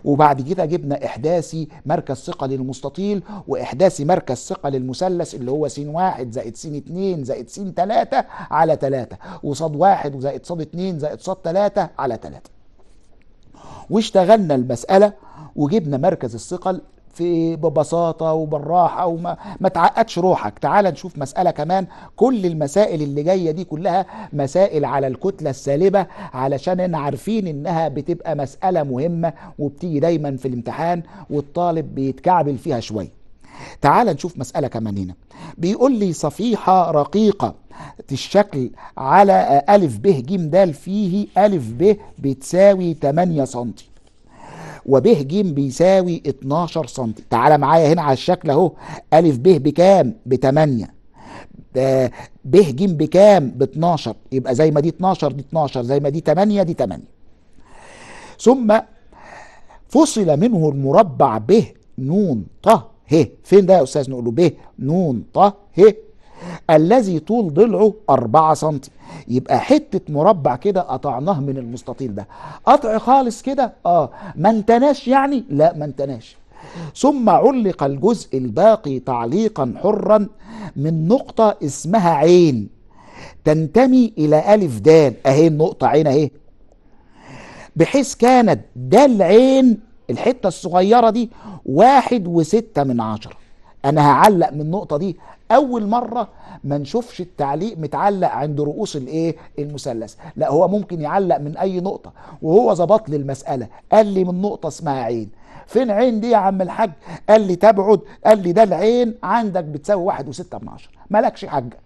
A: وبعد كده جبنا احداثي مركز ثقه للمستطيل واحداثي مركز ثقه للمثلث اللي هو س واحد زائد س 2 زائد س 3 على 3 وصاد واحد زائد صاد 2 زائد صاد 3 على 3 واشتغلنا المساله وجبنا مركز الثقل في ببساطه وبالراحه وما ما تعقدش روحك تعال نشوف مساله كمان كل المسائل اللي جايه دي كلها مسائل على الكتله السالبه علشان احنا عارفين انها بتبقى مساله مهمه وبتيجي دايما في الامتحان والطالب بيتكعبل فيها شويه تعال نشوف مسألة كمان هنا بيقول لي صفيحة رقيقة الشكل على ا ب ج د فيه ا ب بتساوي 8 سنتي ب ج بيساوي 12 سم تعالى معايا هنا على الشكل اهو أ ب بكام ب 8 ب ج بكام ب 12 يبقى زي ما دي 12 دي 12 زي ما دي 8 دي 8 ثم فصل منه المربع ب ن ط ه فين ده يا استاذ نقول له ب ن ط ه الذي طول ضلعه 4 سم يبقى حته مربع كده قطعناه من المستطيل ده قطع خالص كده اه ما انتناش يعني لا ما انتناش ثم علق الجزء الباقي تعليقا حرا من نقطه اسمها عين تنتمي الى الف دال اهي النقطه عين اهي بحيث كانت دال عين الحته الصغيره دي واحد وستة من عشرة انا هعلق من النقطه دي اول مره ما نشوفش التعليق متعلق عند رؤوس الايه المثلث لا هو ممكن يعلق من اي نقطه وهو ظبط لي المساله قال لي من نقطه اسمها عين فين عين دي يا عم الحاج قال لي تبعد قال لي ده العين عندك بتساوي واحد وستة من عشرة مالكش حجة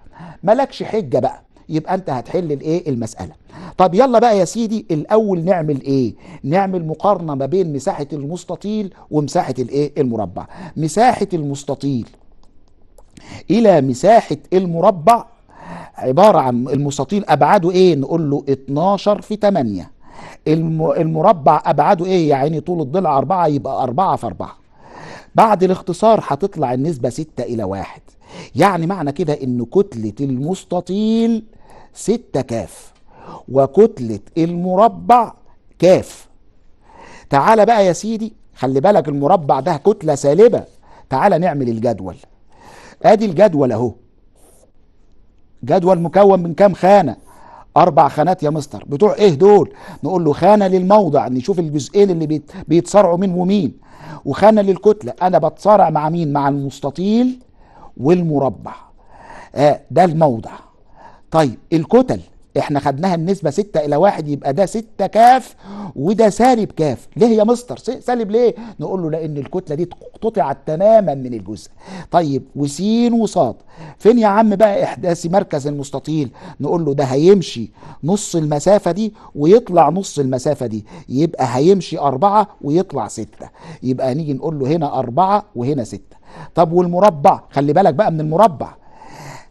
A: مالكش حجة بقى يبقى انت هتحل الايه المسألة طب يلا بقى يا سيدي الاول نعمل ايه نعمل مقارنة ما بين مساحة المستطيل ومساحة الايه المربع مساحة المستطيل إلى مساحة المربع عبارة عن المستطيل أبعاده إيه نقول له 12 في 8 المربع أبعاده إيه يعني طول الضلع 4 يبقى 4 في 4 بعد الاختصار هتطلع النسبة 6 إلى 1 يعني معنى كده إن كتلة المستطيل 6 كاف وكتلة المربع كاف تعال بقى يا سيدي خلي بالك المربع ده كتلة سالبة تعال نعمل الجدول ادي الجدول اهو جدول مكون من كام خانه اربع خانات يا مستر بتوع ايه دول نقول له خانه للموضع نشوف الجزئين اللي بيتصارعوا مين ومين وخانه للكتله انا بتصارع مع مين مع المستطيل والمربع آه ده الموضع طيب الكتل احنا خدناها النسبه 6 الى 1 يبقى ده 6 ك وده سالب ك ليه يا مستر سالب ليه نقول له لان الكتله دي قطعت تماما من الجزء طيب وسين وصاد فين يا عم بقى احداثي مركز المستطيل نقول له ده هيمشي نص المسافه دي ويطلع نص المسافه دي يبقى هيمشي 4 ويطلع 6 يبقى نيجي نقول له هنا 4 وهنا 6 طب والمربع خلي بالك بقى من المربع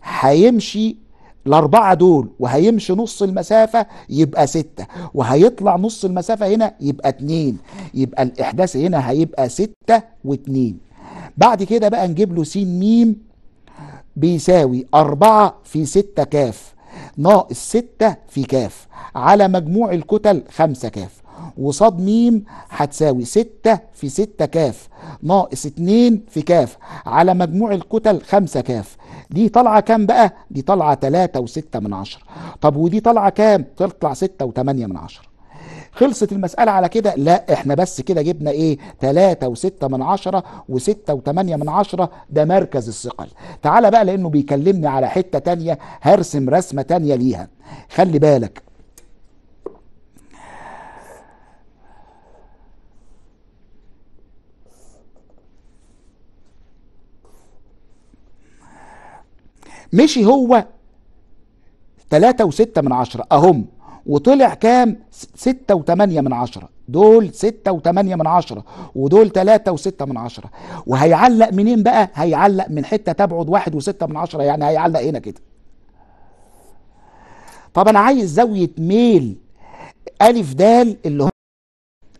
A: هيمشي الأربعة دول وهيمشي نص المسافة يبقى ستة وهيطلع نص المسافة هنا يبقى اتنين يبقى الإحداث هنا هيبقى ستة واتنين بعد كده بقى نجيب له س م بيساوي أربعة في ستة كاف ناقص ستة في كاف على مجموع الكتل خمسة كاف وصاد ميم هتساوي ستة في ستة كاف ناقص اتنين في كاف على مجموع الكتل خمسة كاف دي طالعه كام بقى دي طالعه تلاتة وستة من 10 طب ودي طالعه كام تطلع ستة وتمانية من 10 خلصت المسألة على كده لا احنا بس كده جبنا ايه تلاتة وستة من عشرة وستة وتمانية من عشرة ده مركز الثقل تعال بقى لانه بيكلمني على حتة تانية هرسم رسمة تانية ليها خلي بالك مشي هو ثلاثة وستة من عشرة اهم وطلع كام ستة وتمانية من عشرة دول ستة وتمانية من عشرة ودول تلاتة وستة من عشرة وهيعلق منين بقى هيعلق من حتة تبعد واحد وستة من عشرة يعني هيعلق هنا كده طب انا عايز زاوية ميل ألف دال اللي هم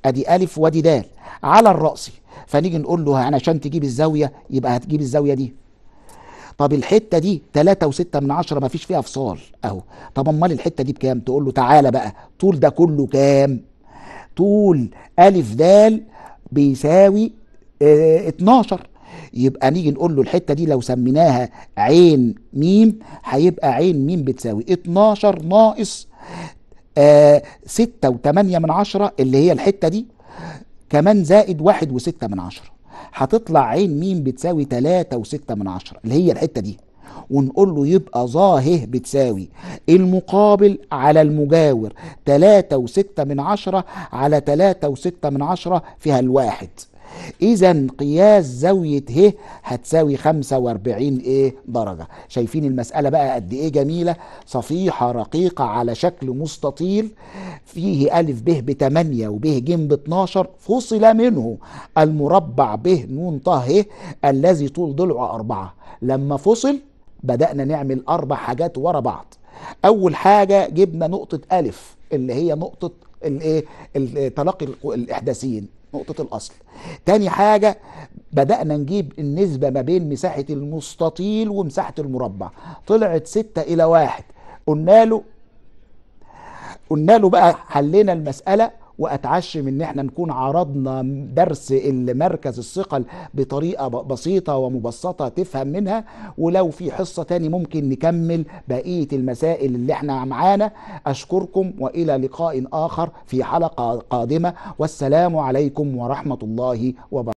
A: ادي ألف وادي دال على الرأسي فنيجي نقول له عشان تجيب الزاوية يبقى هتجيب الزاوية دي طب الحته دي 3 و6 من 10 ما فيش فيها فصال اهو طب امال الحته دي بكام تقول له تعالى بقى طول ده كله كام طول الف د بيساوي اه 12 يبقى نيجي نقول له الحته دي لو سميناها عين ميم هيبقى عين ميم بتساوي 12 ناقص آه 6 و8 من 10 اللي هي الحته دي كمان زائد 1 و6 من 10 هتطلع عين ميم بتساوي 3 و6 من عشرة اللي هي الحتة دي ونقول له يبقى ظاهه بتساوي المقابل على المجاور 3 و6 من عشرة على 3 و6 من عشرة فيها الواحد اذا قياس زاوية ه هتساوي 45 ايه درجة شايفين المسألة بقى قد ايه جميلة صفيحة رقيقة على شكل مستطيل فيه ألف ب ب 8 ب ج ب 12 فصل منه المربع ب ن ط ه الذي طول ضلعه أربعة لما فصل بدأنا نعمل أربع حاجات ورا بعض أول حاجة جبنا نقطة ألف اللي هي نقطة الايه تلقي الاحداثيين نقطة الأصل تاني حاجة بدأنا نجيب النسبة ما بين مساحة المستطيل ومساحة المربع طلعت ستة إلى واحد قلنا له قلنا له بقى حلينا المسألة واتعشم ان احنا نكون عرضنا درس المركز الثقل بطريقه بسيطه ومبسطه تفهم منها ولو في حصه تاني ممكن نكمل بقيه المسائل اللي احنا معانا اشكركم والى لقاء اخر في حلقه قادمه والسلام عليكم ورحمه الله وبركاته